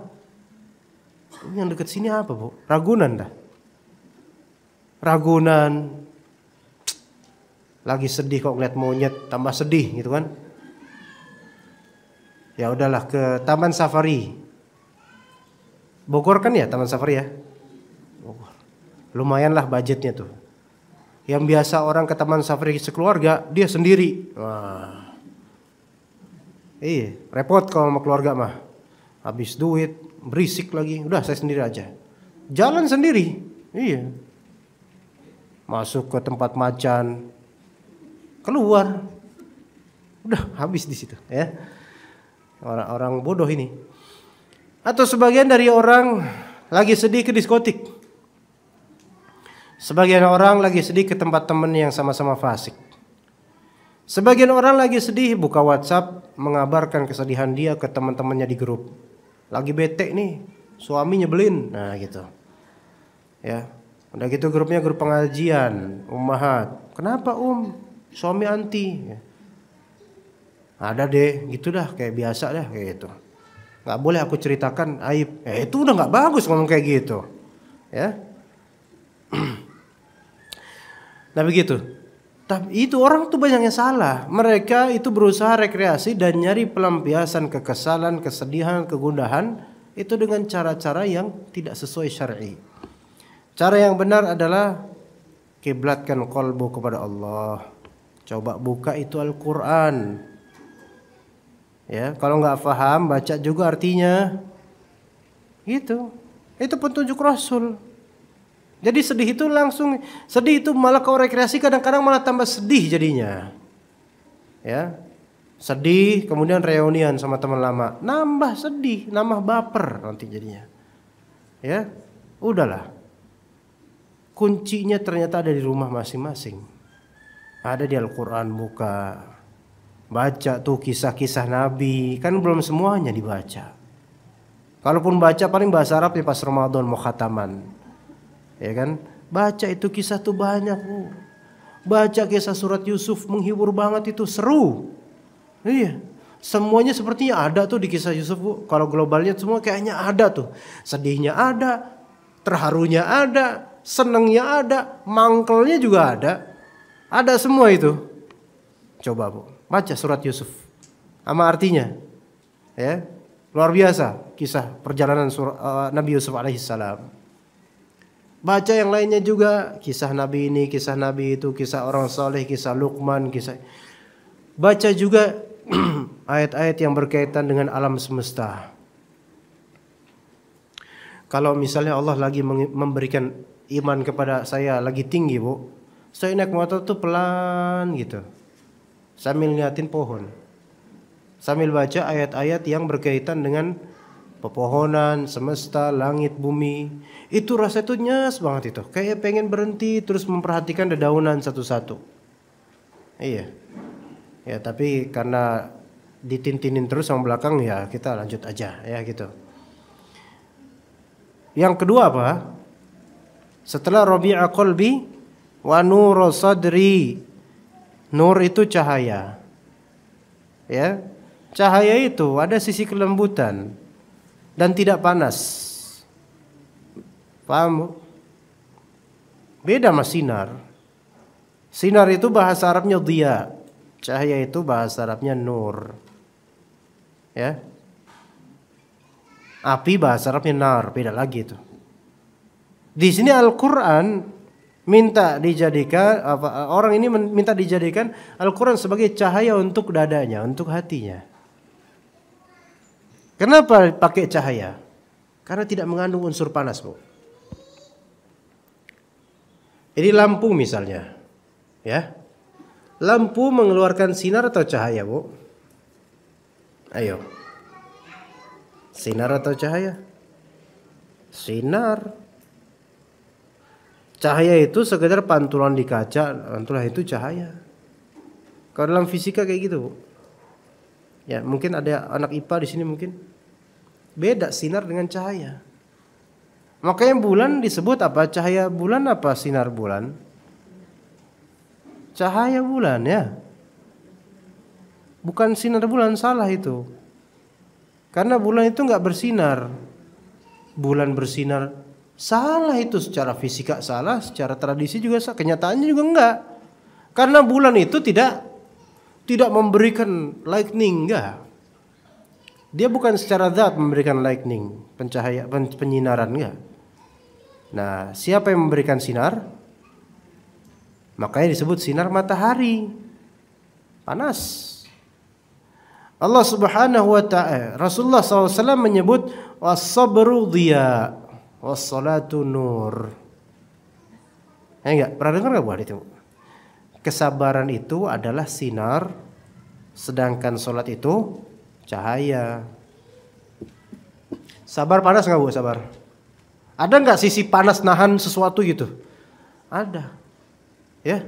ini Yang deket sini apa, Bu? Ragunan dah. Ragunan. Lagi sedih kok ngeliat monyet, tambah sedih gitu kan. Ya udahlah ke Taman Safari. Bogor kan ya Taman Safari ya? Bogor. Lumayan lah budgetnya tuh. Yang biasa orang ke Taman Safari sekeluarga, dia sendiri. Wah Iya, repot kalau sama keluarga mah. Habis duit, berisik lagi. Udah saya sendiri aja. Jalan sendiri. Iya. Masuk ke tempat macan. Keluar. Udah habis di situ, ya. Orang-orang bodoh ini. Atau sebagian dari orang lagi sedih ke diskotik. Sebagian orang lagi sedih ke tempat temen yang sama-sama fasik. Sebagian orang lagi sedih buka WhatsApp mengabarkan kesedihan dia ke teman-temannya di grup. Lagi bete nih, suami nyebelin. Nah, gitu. Ya. Udah gitu grupnya grup pengajian, ummahat. Kenapa, Um? Suami anti. Ya. Ada deh, gitu dah kayak biasa dah kayak gitu. Nggak boleh aku ceritakan aib. Ya, itu udah nggak bagus ngomong kayak gitu. Ya. nah begitu. Tapi itu orang tuh banyak yang salah. Mereka itu berusaha rekreasi dan nyari pelampiasan kekesalan, kesedihan, kegundahan itu dengan cara-cara yang tidak sesuai syar'i. Cara yang benar adalah kiblatkan kolbu kepada Allah. Coba buka itu Al-Qur'an. Ya, kalau nggak faham baca juga artinya. Gitu. Itu petunjuk Rasul. Jadi sedih itu langsung sedih itu malah kau rekreasi kadang-kadang malah tambah sedih jadinya. Ya. Sedih kemudian reunian sama teman lama, nambah sedih, nambah baper nanti jadinya. Ya. Udahlah. Kuncinya ternyata ada di rumah masing-masing. Ada di Al-Qur'an buka. Baca tuh kisah-kisah Nabi, kan belum semuanya dibaca. Kalaupun baca paling bahasa Arab ya pas Ramadan mau khataman Ya kan? Baca itu kisah tuh banyak. bu. Baca kisah surat Yusuf menghibur banget itu seru. Iya. Semuanya sepertinya ada tuh di kisah Yusuf bu. Kalau globalnya semua kayaknya ada tuh. Sedihnya ada, terharunya ada, senengnya ada, mangkelnya juga ada. Ada semua itu. Coba bu, baca surat Yusuf. Sama artinya. Ya, luar biasa kisah perjalanan surat, uh, eh, Nabi Yusuf alaihissalam. Baca yang lainnya juga, kisah Nabi ini, kisah Nabi itu, kisah orang soleh, kisah lukman kisah baca juga ayat-ayat yang berkaitan dengan alam semesta. Kalau misalnya Allah lagi memberikan iman kepada saya lagi tinggi, Bu. Saya naik motor tuh pelan gitu. Sambil liatin pohon. Sambil baca ayat-ayat yang berkaitan dengan pepohonan, semesta, langit, bumi. Itu rasa itu nyes banget itu. Kayak pengen berhenti terus memperhatikan dedaunan satu-satu. Iya. Ya tapi karena ditintinin terus sama belakang ya kita lanjut aja ya gitu. Yang kedua apa? Setelah Rabi'a Qalbi wa nuru sadri. Nur itu cahaya. Ya. Cahaya itu ada sisi kelembutan dan tidak panas. Paham? Beda mas sinar. Sinar itu bahasa Arabnya dia. Cahaya itu bahasa Arabnya nur. Ya. Api bahasa Arabnya nar, beda lagi itu. Di sini Al-Qur'an minta dijadikan apa, orang ini minta dijadikan Al-Qur'an sebagai cahaya untuk dadanya, untuk hatinya. Kenapa pakai cahaya? Karena tidak mengandung unsur panas, Bu. Jadi lampu misalnya. Ya. Lampu mengeluarkan sinar atau cahaya, Bu? Ayo. Sinar atau cahaya? Sinar. Cahaya itu sekedar pantulan di kaca, pantulan itu cahaya. Kalau dalam fisika kayak gitu, Bu. Ya, mungkin ada anak IPA di sini mungkin. Beda sinar dengan cahaya. Makanya bulan disebut apa? Cahaya bulan apa sinar bulan? Cahaya bulan ya. Bukan sinar bulan salah itu. Karena bulan itu nggak bersinar. Bulan bersinar salah itu secara fisika salah, secara tradisi juga salah, kenyataannya juga enggak. Karena bulan itu tidak tidak memberikan lightning enggak. Dia bukan secara zat memberikan lightning, pencahaya penyinaran enggak. Nah, siapa yang memberikan sinar? Makanya disebut sinar matahari. Panas. Allah Subhanahu wa taala eh, Rasulullah SAW menyebut was-sabru dhiya was-salatu nur. Eh, enggak? Pernah dengar enggak buat itu? kesabaran itu adalah sinar sedangkan sholat itu cahaya sabar panas nggak bu sabar ada nggak sisi panas nahan sesuatu gitu ada ya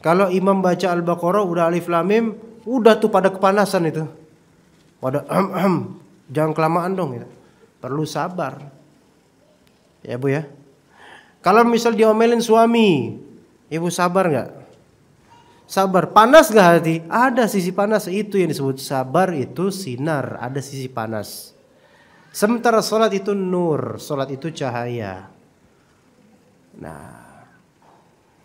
kalau imam baca al-baqarah udah alif lamim udah tuh pada kepanasan itu pada ahem, jangan kelamaan dong ya. perlu sabar ya bu ya kalau misal diomelin suami ibu sabar nggak sabar. Panas gak hati? Ada sisi panas itu yang disebut sabar itu sinar, ada sisi panas. Sementara sholat itu nur, sholat itu cahaya. Nah,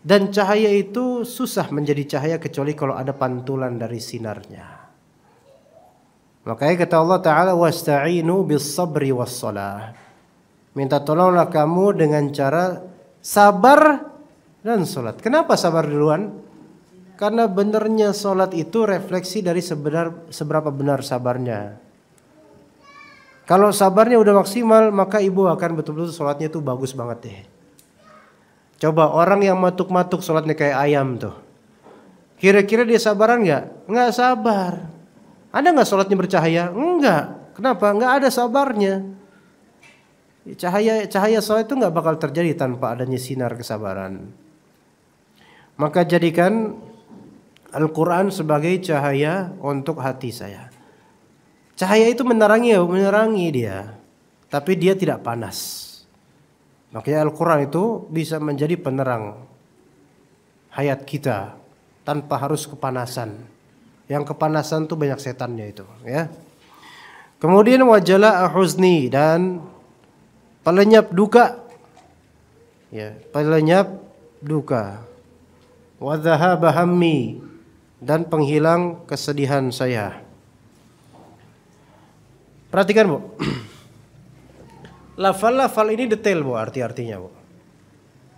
dan cahaya itu susah menjadi cahaya kecuali kalau ada pantulan dari sinarnya. Makanya kata Allah Ta'ala wasta'inu bis sabri was salah. Minta tolonglah kamu dengan cara sabar dan sholat. Kenapa sabar duluan? Karena benernya sholat itu refleksi dari sebenar, seberapa benar sabarnya. Kalau sabarnya udah maksimal, maka ibu akan betul-betul sholatnya itu bagus banget deh. Coba orang yang matuk-matuk sholatnya kayak ayam tuh. Kira-kira dia sabaran nggak? Nggak sabar. Ada nggak sholatnya bercahaya? Enggak. Kenapa? Nggak ada sabarnya. Cahaya cahaya sholat itu nggak bakal terjadi tanpa adanya sinar kesabaran. Maka jadikan Al-Quran sebagai cahaya untuk hati saya. Cahaya itu menerangi, menerangi dia, tapi dia tidak panas. Makanya Al-Quran itu bisa menjadi penerang hayat kita tanpa harus kepanasan. Yang kepanasan tuh banyak setannya itu, ya. Kemudian wajalah ahuzni dan pelenyap duka, ya, pelenyap duka. Wadhaha bahami dan penghilang kesedihan saya. Perhatikan, Bu. Lafal-lafal ini detail, Bu, arti-artinya, Bu.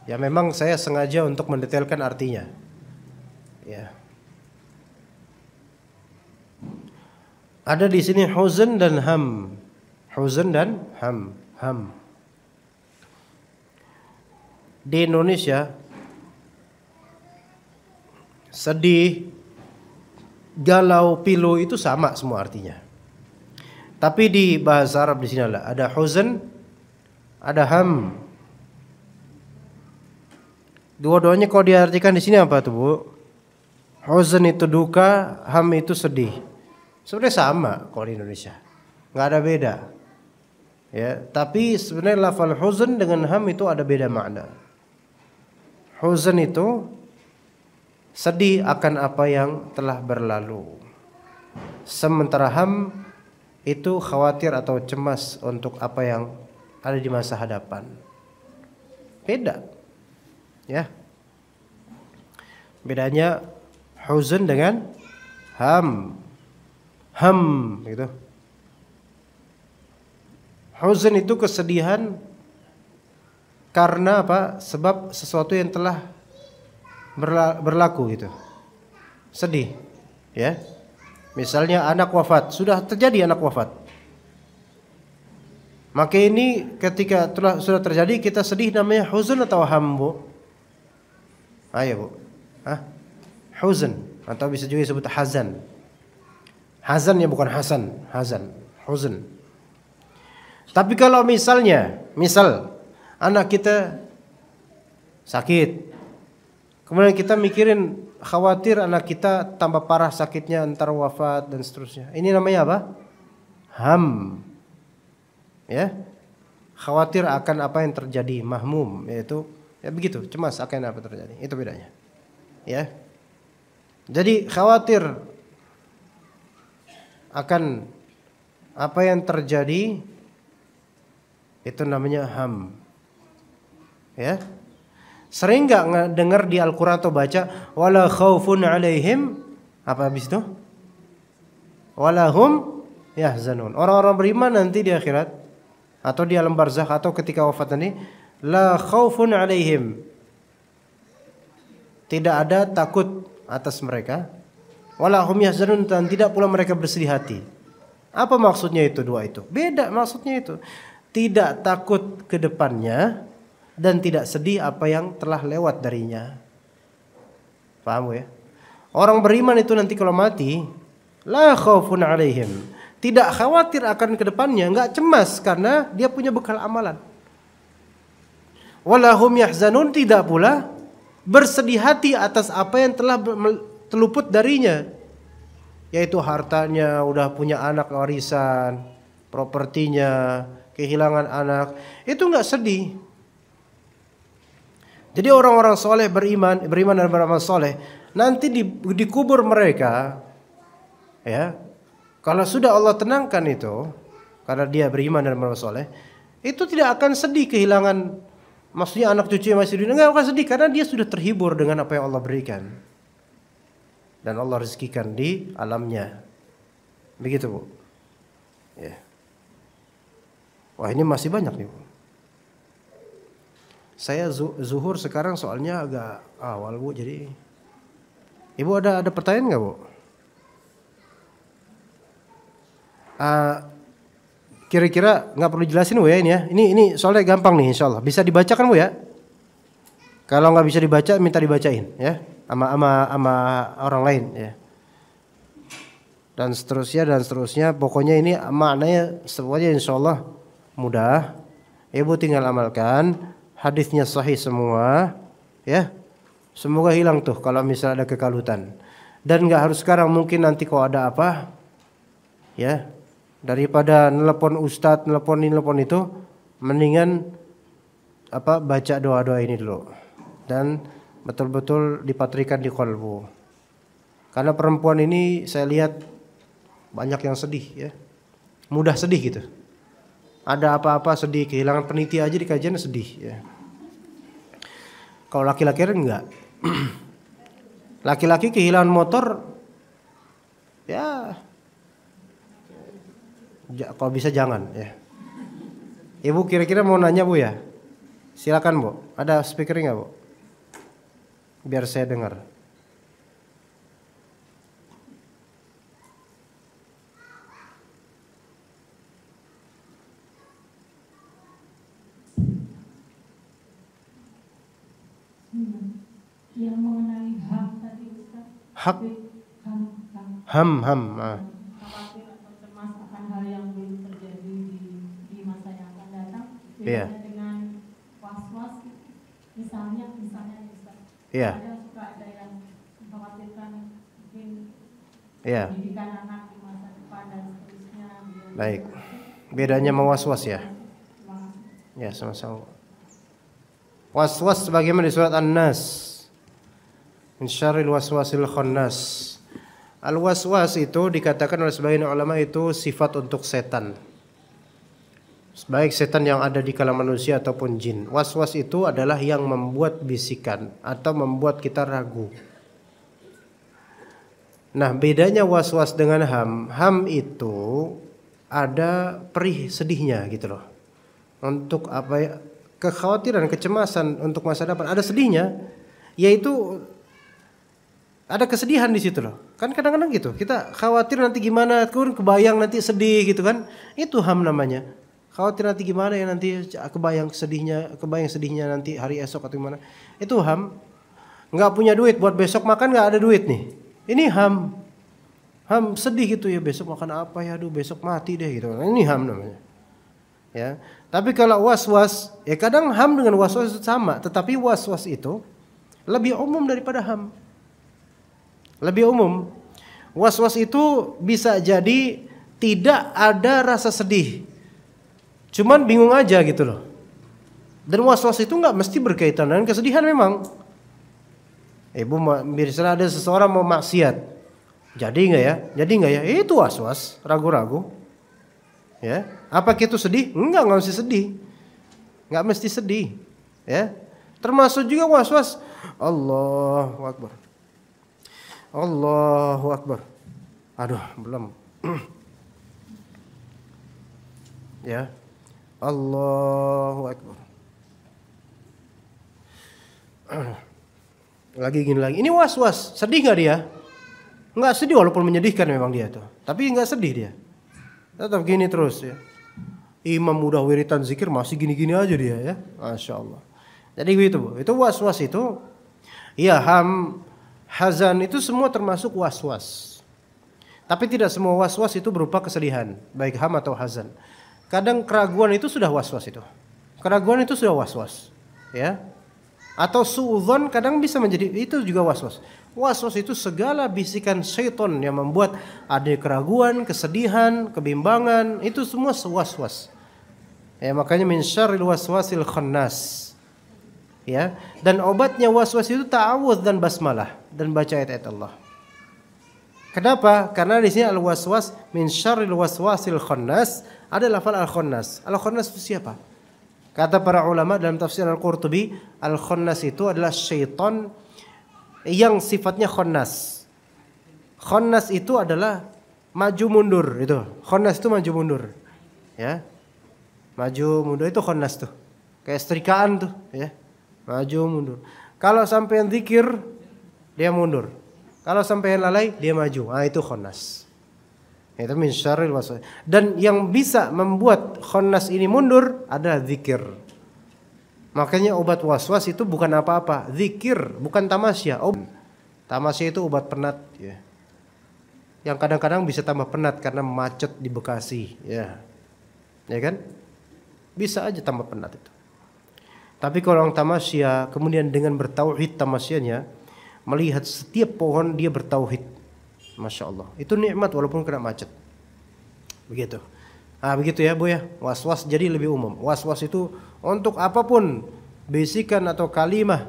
Ya memang saya sengaja untuk mendetailkan artinya. Ya. Ada di sini huzn dan ham. Huzn dan ham, ham. Di Indonesia sedih galau, pilu itu sama semua artinya. Tapi di bahasa Arab di sini ada huzn, ada ham. Dua-duanya kalau diartikan di sini apa tuh, Bu? Huzn itu duka, ham itu sedih. Sebenarnya sama kalau di Indonesia. nggak ada beda. Ya, tapi sebenarnya lafal huzn dengan ham itu ada beda makna. Huzn itu sedih akan apa yang telah berlalu. Sementara Ham itu khawatir atau cemas untuk apa yang ada di masa hadapan. Beda. Ya. Bedanya huzun dengan ham. Ham gitu. Huzun itu kesedihan karena apa? Sebab sesuatu yang telah berla berlaku gitu. Sedih, ya. Misalnya anak wafat, sudah terjadi anak wafat. Maka ini ketika telah sudah terjadi kita sedih namanya huzun atau hambu. Ayo Bu. Hah? Huzun atau bisa juga disebut hazan. Hazan ya bukan hasan, hazan, huzun. Tapi kalau misalnya, misal anak kita sakit Kemudian kita mikirin khawatir anak kita tambah parah sakitnya antar wafat dan seterusnya. Ini namanya apa? Ham. Ya. Khawatir akan apa yang terjadi, mahmum yaitu ya begitu, cemas akan apa terjadi. Itu bedanya. Ya. Jadi khawatir akan apa yang terjadi itu namanya ham. Ya. Sering nggak dengar di Al-Qur'an atau baca wala khaufun alaihim apa habis itu? Wala hum yahzanun. Orang-orang beriman nanti di akhirat atau di alam barzakh atau ketika wafat ini la khaufun alaihim. Tidak ada takut atas mereka. Wala hum yahzanun dan tidak pula mereka bersedih hati. Apa maksudnya itu dua itu? Beda maksudnya itu. Tidak takut ke depannya dan tidak sedih apa yang telah lewat darinya. Paham ya? Orang beriman itu nanti kalau mati, la khaufun alaihim. Tidak khawatir akan kedepannya, nggak cemas karena dia punya bekal amalan. Walahum yahzanun tidak pula bersedih hati atas apa yang telah terluput darinya yaitu hartanya udah punya anak warisan propertinya kehilangan anak itu nggak sedih jadi orang-orang soleh beriman, beriman dan beramal soleh, nanti di, dikubur mereka, ya. Kalau sudah Allah tenangkan itu, karena dia beriman dan beramal soleh, itu tidak akan sedih kehilangan, maksudnya anak cucu yang masih di dunia akan sedih karena dia sudah terhibur dengan apa yang Allah berikan dan Allah rezekikan di alamnya. Begitu bu. Ya. Wah ini masih banyak nih bu. Saya zuhur sekarang soalnya agak awal Bu jadi Ibu ada ada pertanyaan nggak Bu? kira ah, kira-kira nggak perlu jelasin bu ya ini ya. Ini ini soalnya gampang nih insya Allah bisa dibacakan bu ya. Kalau nggak bisa dibaca minta dibacain ya sama sama sama orang lain ya. Dan seterusnya dan seterusnya pokoknya ini maknanya semuanya insya Allah mudah. Ibu tinggal amalkan hadisnya sahih semua, ya. Semoga hilang tuh kalau misalnya ada kekalutan. Dan nggak harus sekarang mungkin nanti kalau ada apa, ya daripada nelpon ustadz, nelpon ini, nelpon itu, mendingan apa baca doa-doa ini dulu dan betul-betul dipatrikan di kolbu. Karena perempuan ini saya lihat banyak yang sedih ya. Mudah sedih gitu ada apa-apa sedih kehilangan peniti aja di kajian sedih ya kalau laki-laki kan enggak laki-laki kehilangan motor ya ja, kalau bisa jangan ya ibu kira-kira mau nanya bu ya silakan bu ada speaker nggak bu biar saya dengar Yang mengenai ham tadi Ustaz. Hak. Ham, ham. Ham, ham. Ah. Khawatir atau cemas akan hal yang belum terjadi di, di masa yang akan datang. Iya. Yeah. Dengan was-was misalnya misalnya Ustaz. Iya. Yeah. Ada suka ada yang mengkhawatirkan mungkin yeah. pendidikan anak di masa depan dan seterusnya. Baik. Bedanya mewas-was ya. Ya, sama-sama. Waswas was sebagaimana di surat An-Nas. Min syarril waswasil khannas. Al-waswas itu dikatakan oleh sebagian ulama itu sifat untuk setan. Baik setan yang ada di kalangan manusia ataupun jin. Waswas was itu adalah yang membuat bisikan atau membuat kita ragu. Nah, bedanya waswas was dengan ham. Ham itu ada perih sedihnya gitu loh. Untuk apa ya? kekhawatiran, kecemasan untuk masa depan, ada sedihnya, yaitu ada kesedihan di situ loh. Kan kadang-kadang gitu, kita khawatir nanti gimana, kemudian kebayang nanti sedih gitu kan. Itu ham namanya. Khawatir nanti gimana ya nanti kebayang sedihnya, kebayang sedihnya nanti hari esok atau gimana. Itu ham. Nggak punya duit buat besok makan nggak ada duit nih. Ini ham. Ham sedih gitu ya besok makan apa ya, aduh besok mati deh gitu. Ini ham namanya. Ya. Tapi kalau was-was, ya kadang ham dengan was-was itu sama, tetapi was-was itu lebih umum daripada ham. Lebih umum. Was-was itu bisa jadi tidak ada rasa sedih. Cuman bingung aja gitu loh. Dan was-was itu nggak mesti berkaitan dengan kesedihan memang. Ibu misalnya ada seseorang mau maksiat. Jadi nggak ya? Jadi nggak ya? Itu was-was, ragu-ragu. Ya. Apa kita sedih? Enggak, nggak mesti sedih. nggak mesti sedih. Ya. Termasuk juga was-was. Allah Akbar. Allah Akbar. Aduh, belum. ya. Allah Akbar. lagi gini lagi. Ini was-was. Sedih nggak dia? Nggak sedih walaupun menyedihkan memang dia tuh. Tapi nggak sedih dia. Tetap gini terus ya. Imam mudah wiritan zikir masih gini-gini aja dia ya. Masya Allah. Jadi gitu bu. Itu was-was itu. Ya ham, hazan itu semua termasuk was-was. Tapi tidak semua was-was itu berupa kesedihan. Baik ham atau hazan. Kadang keraguan itu sudah was-was itu. Keraguan itu sudah was-was. Ya. Atau suudhan kadang bisa menjadi itu juga was-was. Was-was itu segala bisikan syaitan yang membuat ada keraguan, kesedihan, kebimbangan, itu semua was-was. Ya, makanya min syarril waswasil khannas. Ya, dan obatnya was-was itu ta'awuz dan basmalah dan baca ayat-ayat Allah. Kenapa? Karena di sini al-waswas min syarril waswasil khannas ada lafal al-khannas. Al-khannas itu siapa? Kata para ulama dalam tafsir Al-Qurtubi, Al-Khannas itu adalah syaitan yang sifatnya khonnas. Khonnas itu adalah maju mundur itu. Khonnas itu maju mundur. Ya. Maju mundur itu khonnas tuh. Kayak setrikaan tuh ya. Maju mundur. Kalau sampai yang zikir dia mundur. Kalau sampai yang lalai dia maju. Ah itu khonnas. Itu min syarril Dan yang bisa membuat khonnas ini mundur adalah zikir. Makanya obat was-was itu bukan apa-apa, zikir, bukan tamasya. Ob tamasya itu obat penat ya. Yang kadang-kadang bisa tambah penat karena macet di Bekasi, ya. Ya kan? Bisa aja tambah penat itu. Tapi kalau orang tamasya kemudian dengan bertauhid tamasyanya melihat setiap pohon dia bertauhid. Masya Allah. Itu nikmat walaupun kena macet. Begitu. Ah begitu ya Bu ya. Was-was jadi lebih umum. Was-was itu untuk apapun bisikan atau kalimah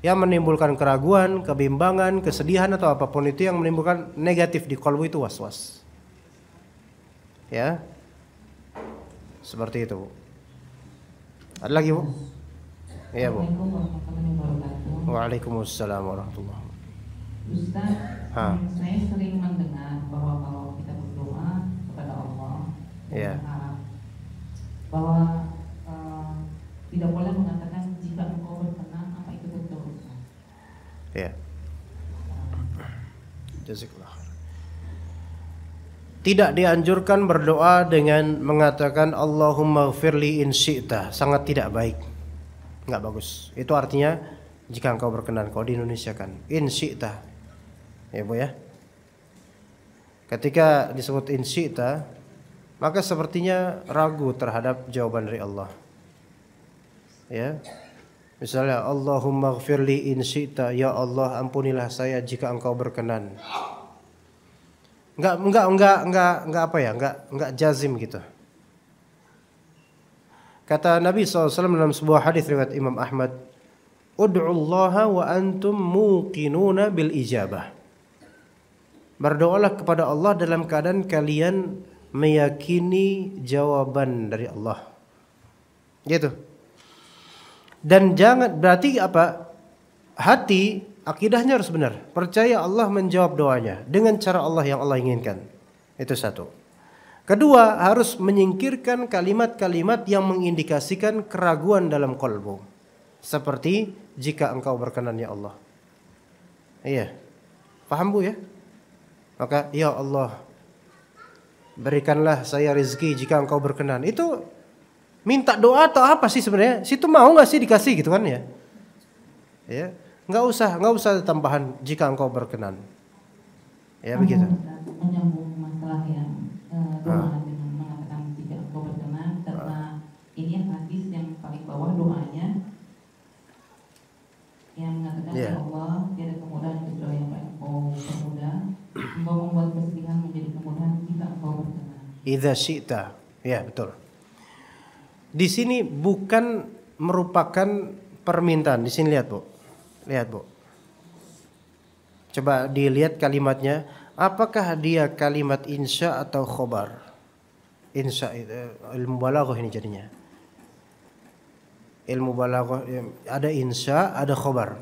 yang menimbulkan keraguan, kebimbangan, kesedihan atau apapun itu yang menimbulkan negatif di kalbu itu was-was. Ya. Seperti itu. Ada lagi, Bu? Iya, Bu. Waalaikumsalam warahmatullahi wabarakatuh. Ustaz, ha. saya sering mendengar bahwa kalau kita berdoa kepada Allah, ya. bahwa tidak boleh mengatakan jika engkau berkenan apa itu keburukan. Ya. Jazakallah. Tidak dianjurkan berdoa dengan mengatakan Allahumma firli in syi'ta. Sangat tidak baik. nggak bagus. Itu artinya jika engkau berkenan kau di Indonesia kan in syi'ta. Ya Bu ya. Ketika disebut in syi'ta, maka sepertinya ragu terhadap jawaban dari Allah ya. Misalnya Allahumma gfirli in syi'ta ya Allah ampunilah saya jika engkau berkenan. Enggak enggak enggak enggak enggak apa ya? Enggak enggak jazim gitu. Kata Nabi SAW dalam sebuah hadis riwayat Imam Ahmad, "Ud'u Allah wa antum muqinuna bil ijabah." Berdoalah kepada Allah dalam keadaan kalian meyakini jawaban dari Allah. Gitu dan jangan berarti apa hati akidahnya harus benar percaya Allah menjawab doanya dengan cara Allah yang Allah inginkan itu satu kedua harus menyingkirkan kalimat-kalimat yang mengindikasikan keraguan dalam kolbu seperti jika engkau berkenan ya Allah iya paham bu ya maka ya Allah berikanlah saya rezeki jika engkau berkenan itu minta doa atau apa sih sebenarnya? Situ mau nggak sih dikasih gitu kan ya? Ya, nggak usah, nggak usah tambahan jika engkau berkenan. Ya Kamu begitu. Menyambung masalah yang uh, doa ah. dengan mengatakan jika engkau berkenan karena ah. ini hadis yang paling bawah doanya yang mengatakan yeah. Ya Allah tiada kemudahan kecuali yang engkau permudah. Engkau membuat kesedihan menjadi kemudahan jika engkau berkenan. Idza syi'ta. Ya, betul di sini bukan merupakan permintaan. Di sini lihat, Bu. Lihat, Bu. Coba dilihat kalimatnya. Apakah dia kalimat insya atau khobar? Insya itu eh, ilmu balaghah ini jadinya. Ilmu balaghah ya, ada insya, ada khobar.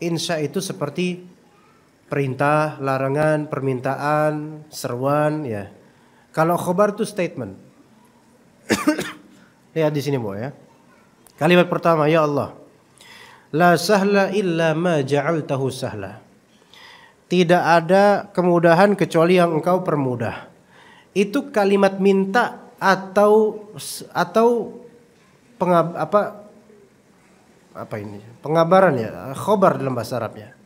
Insya itu seperti perintah, larangan, permintaan, seruan ya. Kalau khobar itu statement. Lihat di sini Bu ya. Kalimat pertama, ya Allah. La sahla illa ma ja'altahu sahla. Tidak ada kemudahan kecuali yang engkau permudah. Itu kalimat minta atau atau pengab, apa apa ini? Pengabaran ya, khobar dalam bahasa Arabnya.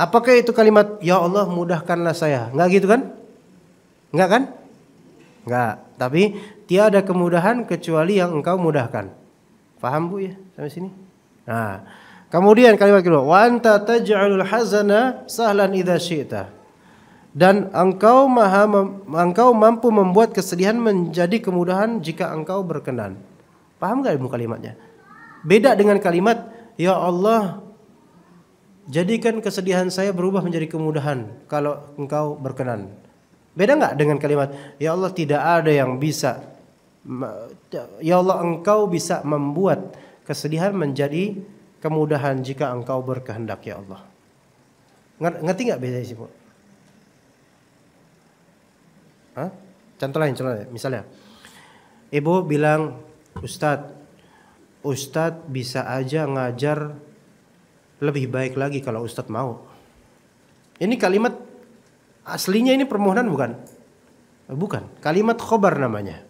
Apakah itu kalimat ya Allah mudahkanlah saya? Enggak gitu kan? Enggak kan? Enggak, tapi tiada kemudahan kecuali yang engkau mudahkan. Paham Bu ya sampai sini? Nah, kemudian kalimat kedua, wa anta taj'alul hazana sahlan idza syi'ta. Dan engkau maha engkau mampu membuat kesedihan menjadi kemudahan jika engkau berkenan. Paham enggak ilmu kalimatnya? Beda dengan kalimat ya Allah jadikan kesedihan saya berubah menjadi kemudahan kalau engkau berkenan. Beda nggak dengan kalimat ya Allah tidak ada yang bisa ya Allah engkau bisa membuat kesedihan menjadi kemudahan jika engkau berkehendak ya Allah. Ngerti nggak bedanya sih, Bu? Hah? Contoh lain, contoh lain. Misalnya, Ibu bilang, Ustadz, Ustadz bisa aja ngajar lebih baik lagi kalau Ustadz mau. Ini kalimat Aslinya ini permohonan bukan? Bukan. Kalimat khobar namanya.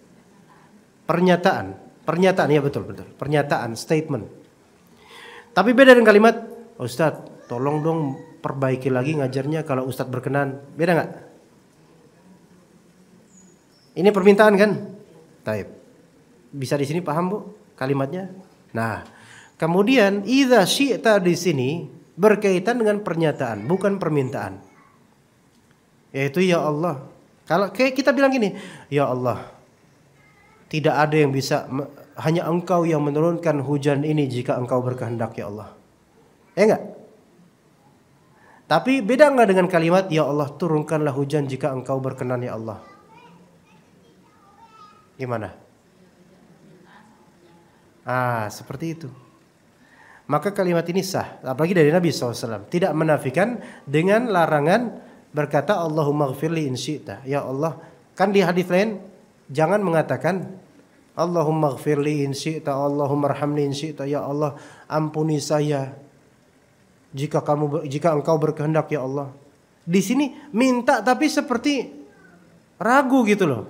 Pernyataan. Pernyataan ya betul betul. Pernyataan, statement. Tapi beda dengan kalimat Ustad, tolong dong perbaiki lagi ngajarnya kalau Ustad berkenan. Beda nggak? Ini permintaan kan? Taib. Bisa di sini paham bu kalimatnya? Nah, kemudian ida syi'ta di sini berkaitan dengan pernyataan bukan permintaan. Yaitu ya Allah. Kalau kayak kita bilang gini, ya Allah. Tidak ada yang bisa hanya engkau yang menurunkan hujan ini jika engkau berkehendak ya Allah. Ya enggak? Tapi beda enggak dengan kalimat ya Allah turunkanlah hujan jika engkau berkenan ya Allah. Gimana? Ah, seperti itu. Maka kalimat ini sah, apalagi dari Nabi SAW. Tidak menafikan dengan larangan berkata Allahumma ghafirli insyita. Ya Allah, kan di hadis lain jangan mengatakan Allahumma ghafirli insyita, Allahumma rahamni insyita. Ya Allah, ampuni saya jika kamu jika engkau berkehendak ya Allah. Di sini minta tapi seperti ragu gitu loh.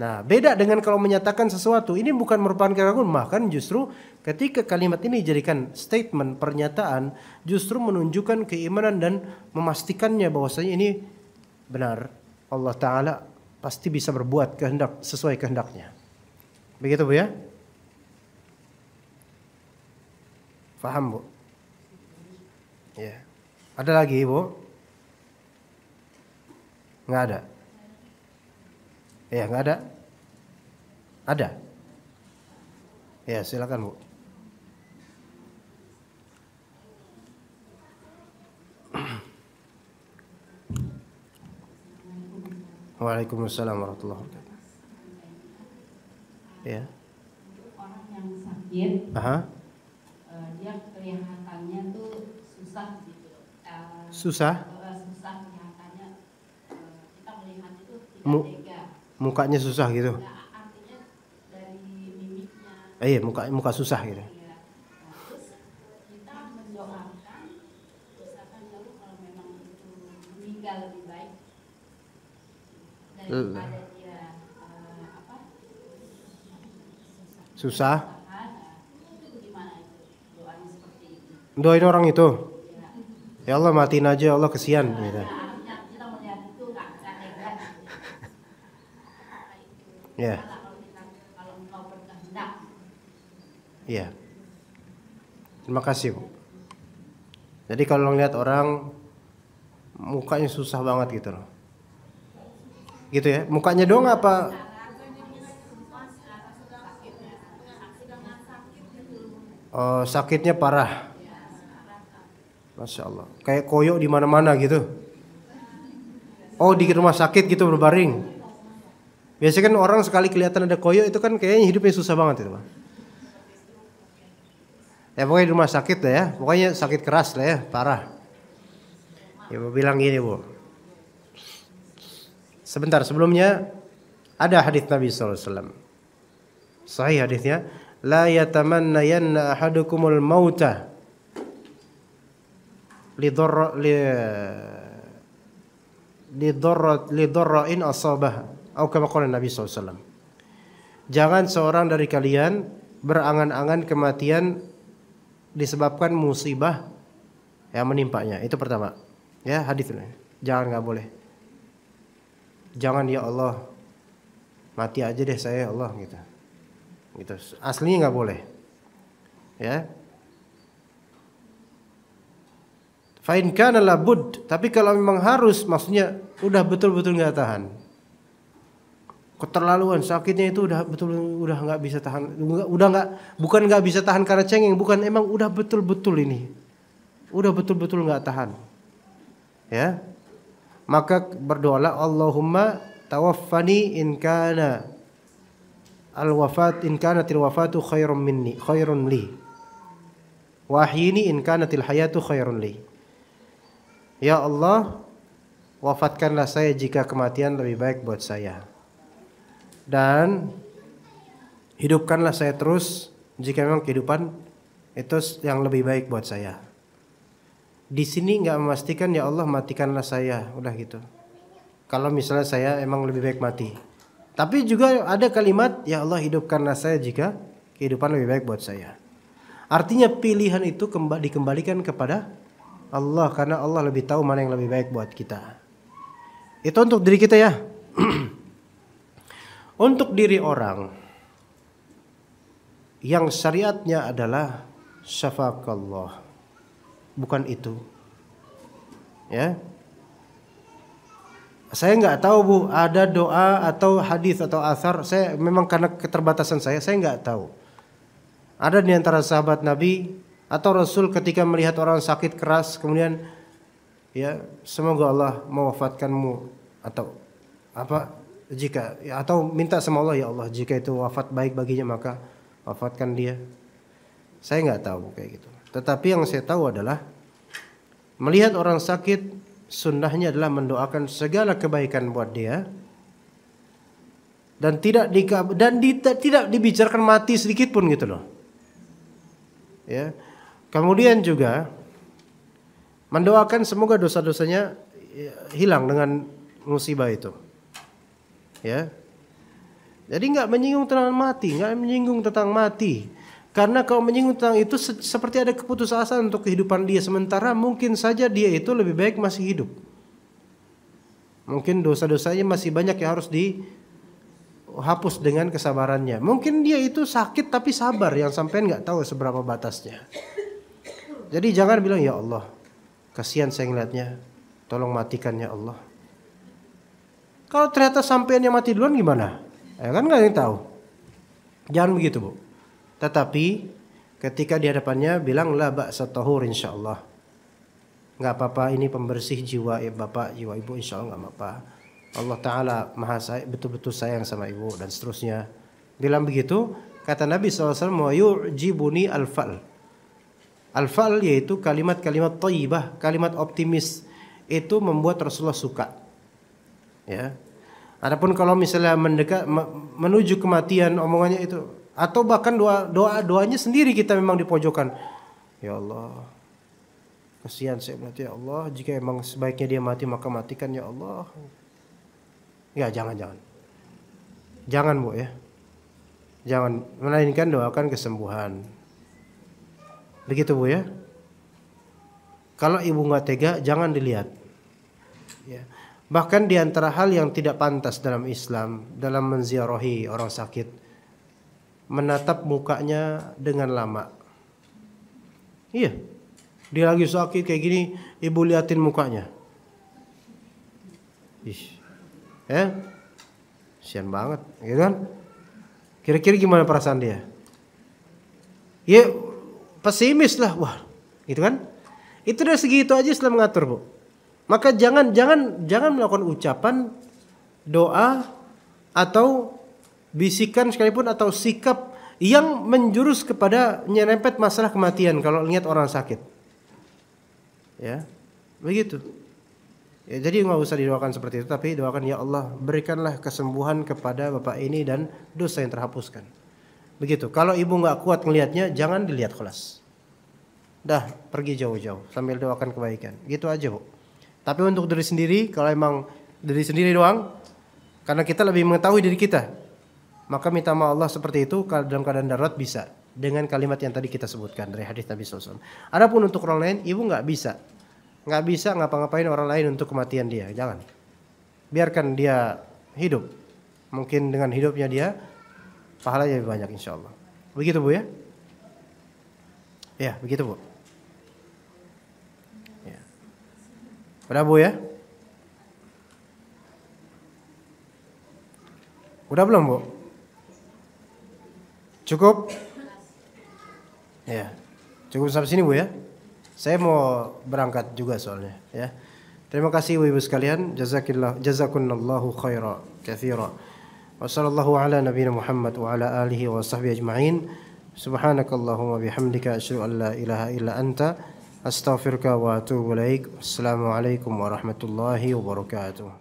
Nah, beda dengan kalau menyatakan sesuatu. Ini bukan merupakan keraguan, bahkan justru Ketika kalimat ini dijadikan statement pernyataan justru menunjukkan keimanan dan memastikannya bahwasanya ini benar. Allah taala pasti bisa berbuat kehendak sesuai kehendaknya. Begitu Bu ya? Faham Bu? Ya. Ada lagi Bu? Nggak ada. Ya, nggak ada. Ada. Ya, silakan Bu. Waalaikumsalam warahmatullahi wabarakatuh. Ya. Orang yang sakit. Aha. Uh, dia kelihatannya tuh susah gitu. Uh, susah? Eh, susah kelihatannya. Uh, kita melihat itu tidak Mu tega. Mukanya susah gitu. Nah, artinya dari mimiknya. Eh, iya, muka muka susah gitu. Iya. Eh, susah. Doain orang itu. Ya Allah matiin aja ya Allah kesian nah, gitu. Nah, ya. Ya. Terima kasih, Bu. Jadi kalau lihat orang mukanya susah banget gitu loh gitu ya mukanya doang apa oh, sakitnya parah masya Allah kayak koyok di mana mana gitu oh di rumah sakit gitu berbaring biasanya kan orang sekali kelihatan ada koyok itu kan kayaknya hidupnya susah banget itu pak ya pokoknya di rumah sakit lah ya pokoknya sakit keras lah ya parah ya bilang gini bu Sebentar sebelumnya ada hadis Nabi SAW. Sahih hadisnya, la yatamannayanna ahadukumul mauta lidorra li lidorra lidorrain asabah. atau kama qala Nabi SAW. Jangan seorang dari kalian berangan-angan kematian disebabkan musibah yang menimpanya. Itu pertama. Ya, hadis Jangan nggak boleh jangan ya Allah mati aja deh saya ya Allah gitu gitu aslinya nggak boleh ya Fa'in kana labud Tapi kalau memang harus Maksudnya udah betul-betul nggak tahan Keterlaluan sakitnya itu udah betul udah nggak bisa tahan udah nggak bukan nggak bisa tahan karena cengeng bukan emang udah betul-betul ini udah betul-betul nggak tahan ya maka berdoalah Allahumma tawaffani in kana al wafat in til wafatu khairun minni khairun li wahyini in til hayatu khairun li ya Allah wafatkanlah saya jika kematian lebih baik buat saya dan hidupkanlah saya terus jika memang kehidupan itu yang lebih baik buat saya di sini nggak memastikan ya Allah matikanlah saya udah gitu kalau misalnya saya emang lebih baik mati tapi juga ada kalimat ya Allah hidupkanlah saya jika kehidupan lebih baik buat saya artinya pilihan itu dikembalikan kepada Allah karena Allah lebih tahu mana yang lebih baik buat kita itu untuk diri kita ya untuk diri orang yang syariatnya adalah syafaqallah bukan itu ya saya nggak tahu bu ada doa atau hadis atau asar saya memang karena keterbatasan saya saya nggak tahu ada di antara sahabat Nabi atau Rasul ketika melihat orang sakit keras kemudian ya semoga Allah mewafatkanmu atau apa jika ya, atau minta sama Allah ya Allah jika itu wafat baik baginya maka wafatkan dia saya nggak tahu kayak gitu tetapi yang saya tahu adalah melihat orang sakit sunnahnya adalah mendoakan segala kebaikan buat dia dan tidak di, dan di, tidak dibicarakan mati sedikit pun gitu loh. Ya. Kemudian juga mendoakan semoga dosa-dosanya ya, hilang dengan musibah itu. Ya. Jadi nggak menyinggung tentang mati, nggak menyinggung tentang mati karena kalau menyinggung tentang itu se seperti ada keputusasaan untuk kehidupan dia sementara mungkin saja dia itu lebih baik masih hidup. Mungkin dosa-dosanya masih banyak yang harus dihapus dengan kesabarannya. Mungkin dia itu sakit tapi sabar yang sampai nggak tahu seberapa batasnya. Jadi jangan bilang ya Allah, kasihan saya ngeliatnya, tolong matikan ya Allah. Kalau ternyata sampean yang mati duluan gimana? Eh kan nggak yang tahu. Jangan begitu bu. Tetapi ketika di hadapannya bilang la ba'sa tahur insyaallah. Enggak apa-apa ini pembersih jiwa ya Bapak, jiwa Ibu insyaallah enggak apa-apa. Allah taala Maha saya betul-betul sayang sama Ibu dan seterusnya. Bilang begitu, kata Nabi SAW, "Yu'jibuni al-fal." Al-fal yaitu kalimat-kalimat thayyibah, kalimat optimis itu membuat Rasulullah suka. Ya. Adapun kalau misalnya mendekat menuju kematian omongannya itu atau bahkan doa doa doanya sendiri kita memang dipojokkan ya Allah kasihan saya berarti ya Allah jika emang sebaiknya dia mati maka matikan ya Allah ya jangan jangan jangan bu ya jangan melainkan doakan kesembuhan begitu bu ya kalau ibu nggak tega jangan dilihat ya bahkan diantara hal yang tidak pantas dalam Islam dalam menziarahi orang sakit menatap mukanya dengan lama. Iya. Dia lagi sakit kayak gini, ibu liatin mukanya. Ih. Eh? Sian banget, gitu kan? Kira-kira gimana perasaan dia? Ya pesimis lah, wah, gitu kan? Itu dari segi itu aja Islam mengatur, Bu. Maka jangan jangan jangan melakukan ucapan doa atau bisikan sekalipun atau sikap yang menjurus kepada nyerempet masalah kematian kalau lihat orang sakit. Ya. Begitu. Ya, jadi nggak usah didoakan seperti itu, tapi doakan ya Allah berikanlah kesembuhan kepada bapak ini dan dosa yang terhapuskan. Begitu. Kalau ibu nggak kuat melihatnya, jangan dilihat kelas. Dah pergi jauh-jauh sambil doakan kebaikan. Gitu aja bu. Tapi untuk diri sendiri, kalau emang diri sendiri doang, karena kita lebih mengetahui diri kita maka minta maaf Allah seperti itu dalam keadaan darurat bisa dengan kalimat yang tadi kita sebutkan dari hadis Nabi SAW. Adapun untuk orang lain, ibu nggak bisa, nggak bisa ngapa-ngapain orang lain untuk kematian dia, jangan. Biarkan dia hidup. Mungkin dengan hidupnya dia pahalanya lebih banyak insya Allah. Begitu bu ya? Ya begitu bu. Ya. Udah bu ya? Udah belum bu? Cukup? Ya. Cukup sampai sini Bu ya. Saya mau berangkat juga soalnya ya. Terima kasih Ibu-ibu sekalian. Jazakillah jazakumullahu khaira katsira. Wa sallallahu ala nabiyina Muhammad wa ala alihi wa sahbihi ajma'in. Subhanakallahumma bihamdika asyhadu an la ilaha illa anta astaghfiruka wa atubu ilaik. Assalamualaikum warahmatullahi wabarakatuh.